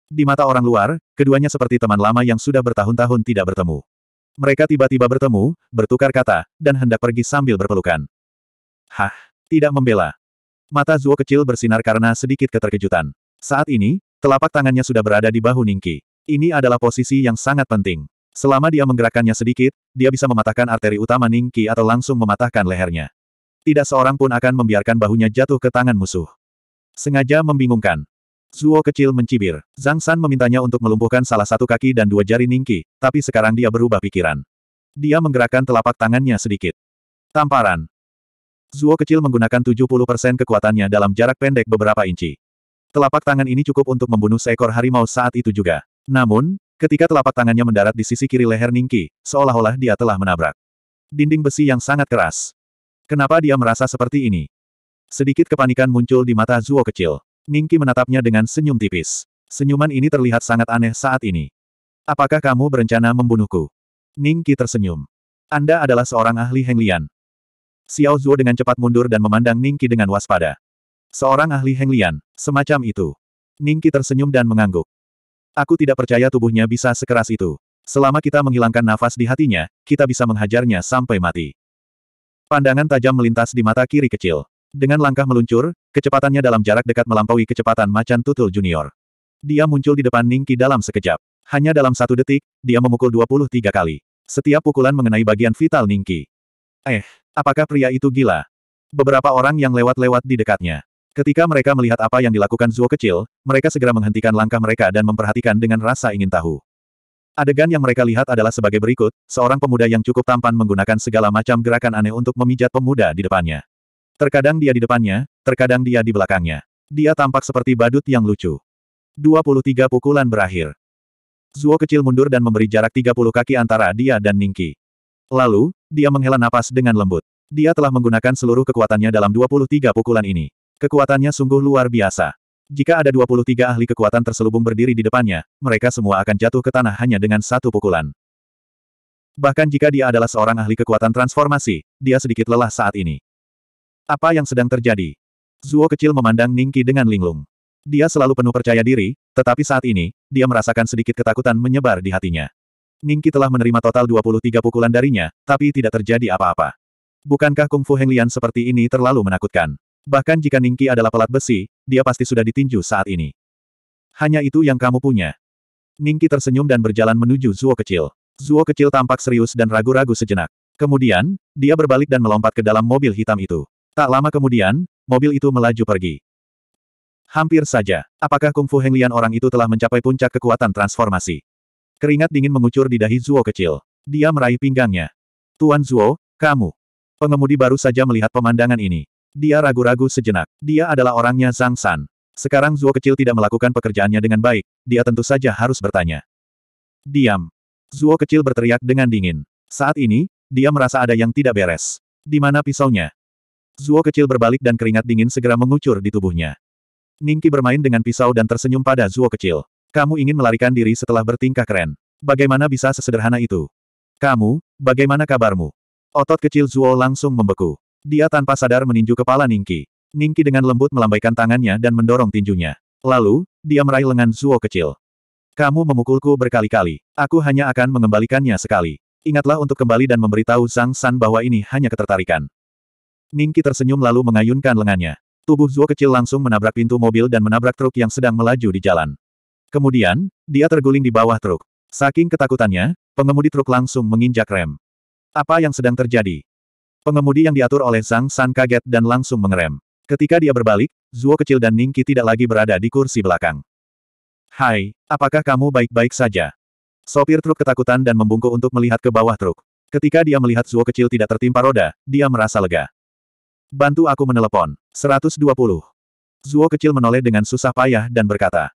Di mata orang luar, keduanya seperti teman lama yang sudah bertahun-tahun tidak bertemu. Mereka tiba-tiba bertemu, bertukar kata, dan hendak pergi sambil berpelukan. Hah, tidak membela. Mata Zuo kecil bersinar karena sedikit keterkejutan. Saat ini, Telapak tangannya sudah berada di bahu Ningki. Ini adalah posisi yang sangat penting. Selama dia menggerakkannya sedikit, dia bisa mematahkan arteri utama Ningki atau langsung mematahkan lehernya. Tidak seorang pun akan membiarkan bahunya jatuh ke tangan musuh. Sengaja membingungkan. Zuo kecil mencibir. Zhang San memintanya untuk melumpuhkan salah satu kaki dan dua jari Ningki, tapi sekarang dia berubah pikiran. Dia menggerakkan telapak tangannya sedikit. Tamparan. Zuo kecil menggunakan 70% kekuatannya dalam jarak pendek beberapa inci. Telapak tangan ini cukup untuk membunuh seekor harimau saat itu juga. Namun, ketika telapak tangannya mendarat di sisi kiri leher Ningki, seolah-olah dia telah menabrak dinding besi yang sangat keras. Kenapa dia merasa seperti ini? Sedikit kepanikan muncul di mata Zuo kecil. Ningki menatapnya dengan senyum tipis. Senyuman ini terlihat sangat aneh saat ini. Apakah kamu berencana membunuhku? Ningki tersenyum. Anda adalah seorang ahli Henglian. Xiao Zuo dengan cepat mundur dan memandang Ningki dengan waspada. Seorang ahli Henglian, semacam itu. Ningki tersenyum dan mengangguk. Aku tidak percaya tubuhnya bisa sekeras itu. Selama kita menghilangkan nafas di hatinya, kita bisa menghajarnya sampai mati. Pandangan tajam melintas di mata kiri kecil. Dengan langkah meluncur, kecepatannya dalam jarak dekat melampaui kecepatan macan tutul junior. Dia muncul di depan Ningki dalam sekejap. Hanya dalam satu detik, dia memukul 23 kali. Setiap pukulan mengenai bagian vital Ningki. Eh, apakah pria itu gila? Beberapa orang yang lewat-lewat di dekatnya. Ketika mereka melihat apa yang dilakukan Zuo kecil, mereka segera menghentikan langkah mereka dan memperhatikan dengan rasa ingin tahu. Adegan yang mereka lihat adalah sebagai berikut, seorang pemuda yang cukup tampan menggunakan segala macam gerakan aneh untuk memijat pemuda di depannya. Terkadang dia di depannya, terkadang dia di belakangnya. Dia tampak seperti badut yang lucu. 23 pukulan berakhir. Zuo kecil mundur dan memberi jarak 30 kaki antara dia dan Ningki. Lalu, dia menghela napas dengan lembut. Dia telah menggunakan seluruh kekuatannya dalam 23 pukulan ini. Kekuatannya sungguh luar biasa. Jika ada 23 ahli kekuatan terselubung berdiri di depannya, mereka semua akan jatuh ke tanah hanya dengan satu pukulan. Bahkan jika dia adalah seorang ahli kekuatan transformasi, dia sedikit lelah saat ini. Apa yang sedang terjadi? Zuo kecil memandang Ningki dengan linglung. Dia selalu penuh percaya diri, tetapi saat ini, dia merasakan sedikit ketakutan menyebar di hatinya. Ningki telah menerima total 23 pukulan darinya, tapi tidak terjadi apa-apa. Bukankah Kung kungfu Henglian seperti ini terlalu menakutkan? Bahkan jika Ningki adalah pelat besi, dia pasti sudah ditinju saat ini. Hanya itu yang kamu punya. Ningki tersenyum dan berjalan menuju Zuo kecil. Zuo kecil tampak serius dan ragu-ragu sejenak. Kemudian, dia berbalik dan melompat ke dalam mobil hitam itu. Tak lama kemudian, mobil itu melaju pergi. Hampir saja, apakah Kung kungfu Henglian orang itu telah mencapai puncak kekuatan transformasi? Keringat dingin mengucur di dahi Zuo kecil. Dia meraih pinggangnya. Tuan Zuo, kamu. Pengemudi baru saja melihat pemandangan ini. Dia ragu-ragu sejenak. Dia adalah orangnya Zhang San. Sekarang Zuo kecil tidak melakukan pekerjaannya dengan baik, dia tentu saja harus bertanya. Diam. Zuo kecil berteriak dengan dingin. Saat ini, dia merasa ada yang tidak beres. Di mana pisaunya? Zuo kecil berbalik dan keringat dingin segera mengucur di tubuhnya. Ningki bermain dengan pisau dan tersenyum pada Zuo kecil. Kamu ingin melarikan diri setelah bertingkah keren. Bagaimana bisa sesederhana itu? Kamu, bagaimana kabarmu? Otot kecil Zuo langsung membeku. Dia tanpa sadar meninju kepala Ningki. Ningki dengan lembut melambaikan tangannya dan mendorong tinjunya. Lalu, dia meraih lengan Zuo kecil. Kamu memukulku berkali-kali. Aku hanya akan mengembalikannya sekali. Ingatlah untuk kembali dan memberitahu Zhang San bahwa ini hanya ketertarikan. Ningki tersenyum lalu mengayunkan lengannya. Tubuh Zuo kecil langsung menabrak pintu mobil dan menabrak truk yang sedang melaju di jalan. Kemudian, dia terguling di bawah truk. Saking ketakutannya, pengemudi truk langsung menginjak rem. Apa yang sedang terjadi? Pengemudi yang diatur oleh Zhang San kaget dan langsung mengerem. Ketika dia berbalik, Zuo kecil dan Ningki tidak lagi berada di kursi belakang. Hai, apakah kamu baik-baik saja? Sopir truk ketakutan dan membungkuk untuk melihat ke bawah truk. Ketika dia melihat Zuo kecil tidak tertimpa roda, dia merasa lega. Bantu aku menelepon. 120. Zuo kecil menoleh dengan susah payah dan berkata.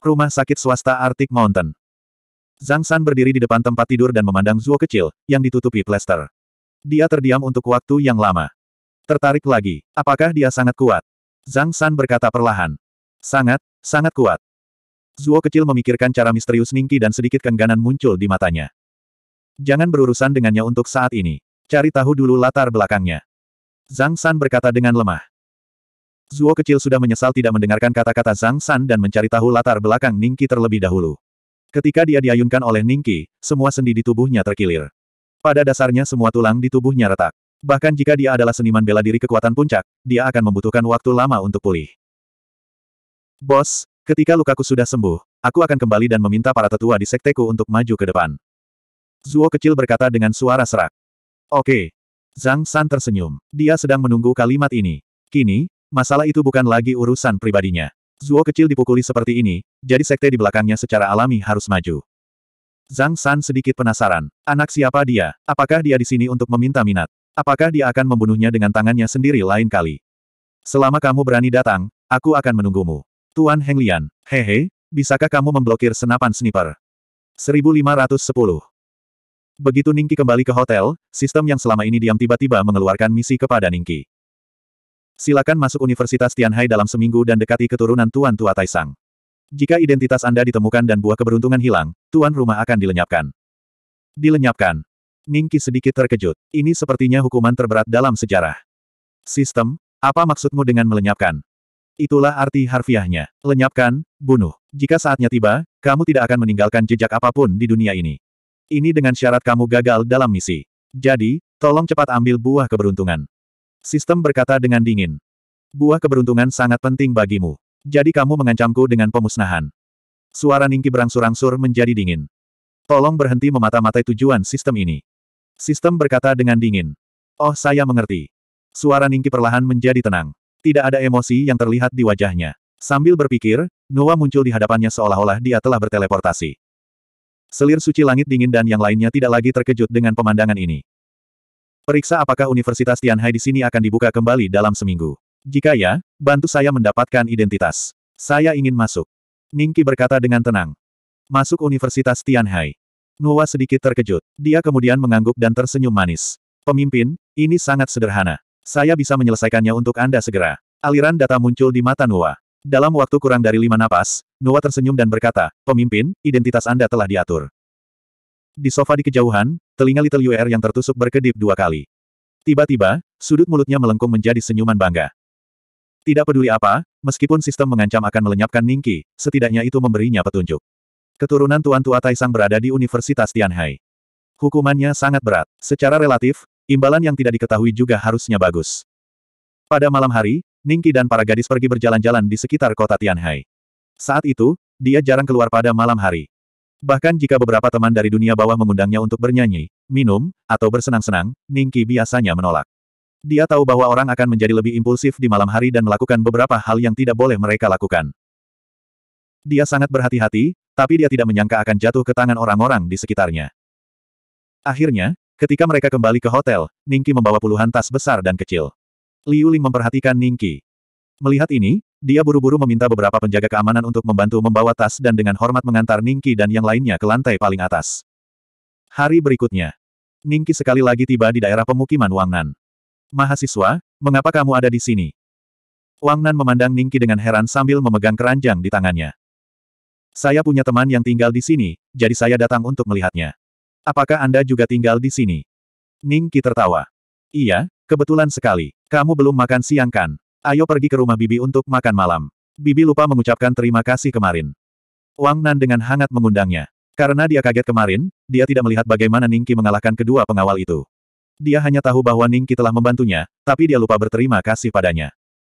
Rumah sakit swasta Arctic Mountain. Zhang San berdiri di depan tempat tidur dan memandang Zuo kecil, yang ditutupi plester. Dia terdiam untuk waktu yang lama. Tertarik lagi, apakah dia sangat kuat? Zhang San berkata perlahan. Sangat, sangat kuat. Zuo kecil memikirkan cara misterius Ningki dan sedikit kengganan muncul di matanya. Jangan berurusan dengannya untuk saat ini. Cari tahu dulu latar belakangnya. Zhang San berkata dengan lemah. Zuo kecil sudah menyesal tidak mendengarkan kata-kata Zhang San dan mencari tahu latar belakang Ningki terlebih dahulu. Ketika dia diayunkan oleh Ningki, semua sendi di tubuhnya terkilir. Pada dasarnya semua tulang di tubuhnya retak. Bahkan jika dia adalah seniman bela diri kekuatan puncak, dia akan membutuhkan waktu lama untuk pulih. Bos, ketika lukaku sudah sembuh, aku akan kembali dan meminta para tetua di sekteku untuk maju ke depan. Zuo kecil berkata dengan suara serak. Oke. Zhang San tersenyum. Dia sedang menunggu kalimat ini. Kini, masalah itu bukan lagi urusan pribadinya. Zuo kecil dipukuli seperti ini, jadi sekte di belakangnya secara alami harus maju. Zhang San sedikit penasaran. Anak siapa dia? Apakah dia di sini untuk meminta minat? Apakah dia akan membunuhnya dengan tangannya sendiri lain kali? Selama kamu berani datang, aku akan menunggumu. Tuan Henglian, hehe, bisakah kamu memblokir senapan sniper? 1510 Begitu Ningki kembali ke hotel, sistem yang selama ini diam tiba-tiba mengeluarkan misi kepada Ningki. Silakan masuk Universitas Tianhai dalam seminggu dan dekati keturunan Tuan Tua Taisang. Jika identitas Anda ditemukan dan buah keberuntungan hilang, tuan rumah akan dilenyapkan. Dilenyapkan. Ningki sedikit terkejut. Ini sepertinya hukuman terberat dalam sejarah. Sistem, apa maksudmu dengan melenyapkan? Itulah arti harfiahnya. Lenyapkan, bunuh. Jika saatnya tiba, kamu tidak akan meninggalkan jejak apapun di dunia ini. Ini dengan syarat kamu gagal dalam misi. Jadi, tolong cepat ambil buah keberuntungan. Sistem berkata dengan dingin. Buah keberuntungan sangat penting bagimu. Jadi kamu mengancamku dengan pemusnahan. Suara Ningki berangsur-angsur menjadi dingin. Tolong berhenti memata-matai tujuan sistem ini. Sistem berkata dengan dingin. Oh saya mengerti. Suara Ningki perlahan menjadi tenang. Tidak ada emosi yang terlihat di wajahnya. Sambil berpikir, Noah muncul di hadapannya seolah-olah dia telah berteleportasi. Selir suci langit dingin dan yang lainnya tidak lagi terkejut dengan pemandangan ini. Periksa apakah Universitas Tianhai di sini akan dibuka kembali dalam seminggu. Jika ya, bantu saya mendapatkan identitas. Saya ingin masuk. Ningki berkata dengan tenang. Masuk Universitas Tianhai. Nuwa sedikit terkejut. Dia kemudian mengangguk dan tersenyum manis. Pemimpin, ini sangat sederhana. Saya bisa menyelesaikannya untuk Anda segera. Aliran data muncul di mata Nuwa. Dalam waktu kurang dari lima napas, Nuwa tersenyum dan berkata, Pemimpin, identitas Anda telah diatur. Di sofa di kejauhan, telinga Little UR yang tertusuk berkedip dua kali. Tiba-tiba, sudut mulutnya melengkung menjadi senyuman bangga. Tidak peduli apa, meskipun sistem mengancam akan melenyapkan Ningki, setidaknya itu memberinya petunjuk. Keturunan Tuan Tua Taisang berada di Universitas Tianhai. Hukumannya sangat berat. Secara relatif, imbalan yang tidak diketahui juga harusnya bagus. Pada malam hari, Ningki dan para gadis pergi berjalan-jalan di sekitar kota Tianhai. Saat itu, dia jarang keluar pada malam hari. Bahkan jika beberapa teman dari dunia bawah mengundangnya untuk bernyanyi, minum, atau bersenang-senang, Ningki biasanya menolak. Dia tahu bahwa orang akan menjadi lebih impulsif di malam hari dan melakukan beberapa hal yang tidak boleh mereka lakukan. Dia sangat berhati-hati, tapi dia tidak menyangka akan jatuh ke tangan orang-orang di sekitarnya. Akhirnya, ketika mereka kembali ke hotel, Ningki membawa puluhan tas besar dan kecil. Liu Ling memperhatikan Ningki. Melihat ini, dia buru-buru meminta beberapa penjaga keamanan untuk membantu membawa tas dan dengan hormat mengantar Ningki dan yang lainnya ke lantai paling atas. Hari berikutnya, Ningki sekali lagi tiba di daerah pemukiman Wangnan. Mahasiswa, mengapa kamu ada di sini? Wang Nan memandang Ningki dengan heran sambil memegang keranjang di tangannya. Saya punya teman yang tinggal di sini, jadi saya datang untuk melihatnya. Apakah Anda juga tinggal di sini? Ningki tertawa. Iya, kebetulan sekali. Kamu belum makan siang kan? Ayo pergi ke rumah Bibi untuk makan malam. Bibi lupa mengucapkan terima kasih kemarin. Wang Nan dengan hangat mengundangnya. Karena dia kaget kemarin, dia tidak melihat bagaimana Ningki mengalahkan kedua pengawal itu. Dia hanya tahu bahwa Ningki telah membantunya, tapi dia lupa berterima kasih padanya.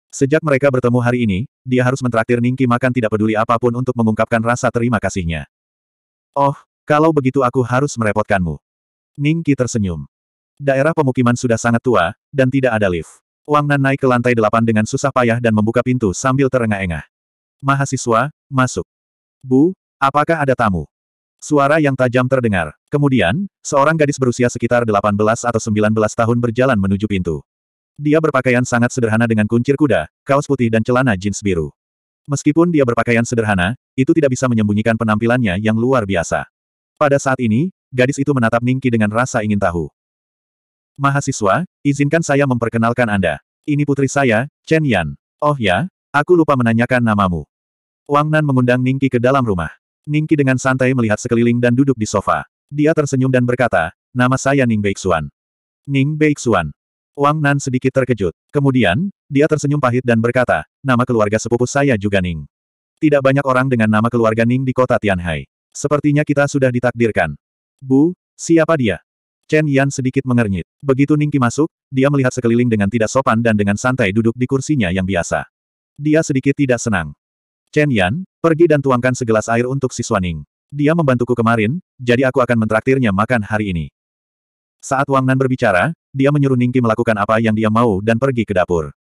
Sejak mereka bertemu hari ini, dia harus mentraktir Ningki makan tidak peduli apapun untuk mengungkapkan rasa terima kasihnya. Oh, kalau begitu aku harus merepotkanmu. Ningki tersenyum. Daerah pemukiman sudah sangat tua, dan tidak ada lift. Wang Nan naik ke lantai delapan dengan susah payah dan membuka pintu sambil terengah-engah. Mahasiswa, masuk. Bu, apakah ada tamu? Suara yang tajam terdengar. Kemudian, seorang gadis berusia sekitar 18 atau 19 tahun berjalan menuju pintu. Dia berpakaian sangat sederhana dengan kuncir kuda, kaos putih dan celana jeans biru. Meskipun dia berpakaian sederhana, itu tidak bisa menyembunyikan penampilannya yang luar biasa. Pada saat ini, gadis itu menatap Ningki dengan rasa ingin tahu. Mahasiswa, izinkan saya memperkenalkan Anda. Ini putri saya, Chen Yan. Oh ya, aku lupa menanyakan namamu. Wang Nan mengundang Ningki ke dalam rumah. Ningki dengan santai melihat sekeliling dan duduk di sofa. Dia tersenyum dan berkata, nama saya Ning Beixuan. Ning Beixuan. Wang Nan sedikit terkejut. Kemudian, dia tersenyum pahit dan berkata, nama keluarga sepupu saya juga Ning. Tidak banyak orang dengan nama keluarga Ning di kota Tianhai. Sepertinya kita sudah ditakdirkan. Bu, siapa dia? Chen Yan sedikit mengernyit. Begitu Ningki masuk, dia melihat sekeliling dengan tidak sopan dan dengan santai duduk di kursinya yang biasa. Dia sedikit tidak senang. Chen Yan, Pergi dan tuangkan segelas air untuk si Suaning. Dia membantuku kemarin, jadi aku akan mentraktirnya makan hari ini. Saat Wang Nan berbicara, dia menyuruh Ningki melakukan apa yang dia mau dan pergi ke dapur.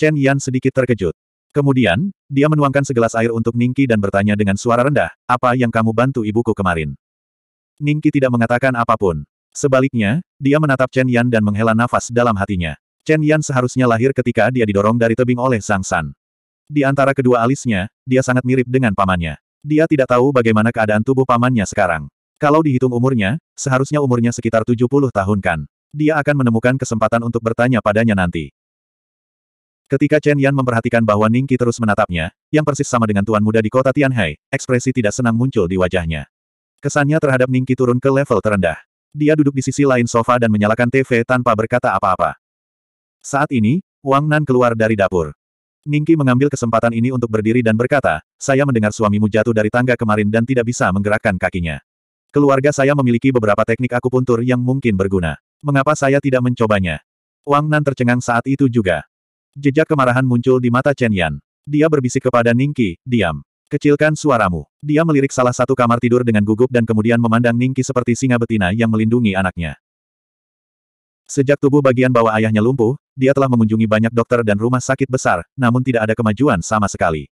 Chen Yan sedikit terkejut. Kemudian, dia menuangkan segelas air untuk Ningki dan bertanya dengan suara rendah, apa yang kamu bantu ibuku kemarin? Ningki tidak mengatakan apapun. Sebaliknya, dia menatap Chen Yan dan menghela nafas dalam hatinya. Chen Yan seharusnya lahir ketika dia didorong dari tebing oleh Zhang San. Di antara kedua alisnya, dia sangat mirip dengan pamannya. Dia tidak tahu bagaimana keadaan tubuh pamannya sekarang. Kalau dihitung umurnya, seharusnya umurnya sekitar 70 tahun kan. Dia akan menemukan kesempatan untuk bertanya padanya nanti. Ketika Chen Yan memperhatikan bahwa Ningki terus menatapnya, yang persis sama dengan tuan muda di kota Tianhai, ekspresi tidak senang muncul di wajahnya. Kesannya terhadap Ningki turun ke level terendah. Dia duduk di sisi lain sofa dan menyalakan TV tanpa berkata apa-apa. Saat ini, Wang Nan keluar dari dapur. Ningki mengambil kesempatan ini untuk berdiri dan berkata, saya mendengar suamimu jatuh dari tangga kemarin dan tidak bisa menggerakkan kakinya. Keluarga saya memiliki beberapa teknik akupuntur yang mungkin berguna. Mengapa saya tidak mencobanya? Wang Nan tercengang saat itu juga. Jejak kemarahan muncul di mata Chen Yan. Dia berbisik kepada Ningki, diam. Kecilkan suaramu. Dia melirik salah satu kamar tidur dengan gugup dan kemudian memandang Ningki seperti singa betina yang melindungi anaknya. Sejak tubuh bagian bawah ayahnya lumpuh, dia telah mengunjungi banyak dokter dan rumah sakit besar, namun tidak ada kemajuan sama sekali.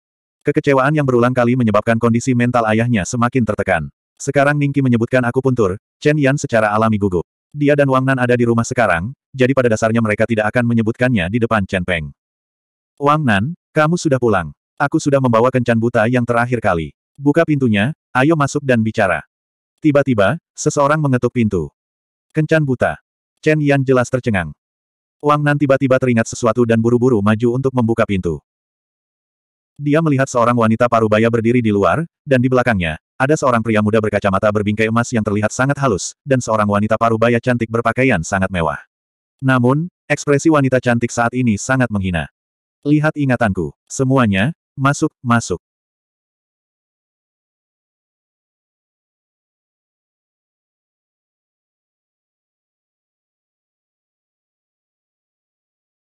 Kekecewaan yang berulang kali menyebabkan kondisi mental ayahnya semakin tertekan. Sekarang Ningki menyebutkan aku puntur, Chen Yan secara alami gugup. Dia dan Wang Nan ada di rumah sekarang, jadi pada dasarnya mereka tidak akan menyebutkannya di depan Chen Peng. Wang Nan, kamu sudah pulang. Aku sudah membawa kencan buta yang terakhir kali. Buka pintunya, ayo masuk dan bicara. Tiba-tiba, seseorang mengetuk pintu. Kencan buta. Chen Yan jelas tercengang. Wang Nan tiba-tiba teringat sesuatu dan buru-buru maju untuk membuka pintu. Dia melihat seorang wanita parubaya berdiri di luar, dan di belakangnya, ada seorang pria muda berkacamata berbingkai emas yang terlihat sangat halus, dan seorang wanita parubaya cantik berpakaian sangat mewah. Namun, ekspresi wanita cantik saat ini sangat menghina. Lihat ingatanku, semuanya, masuk, masuk.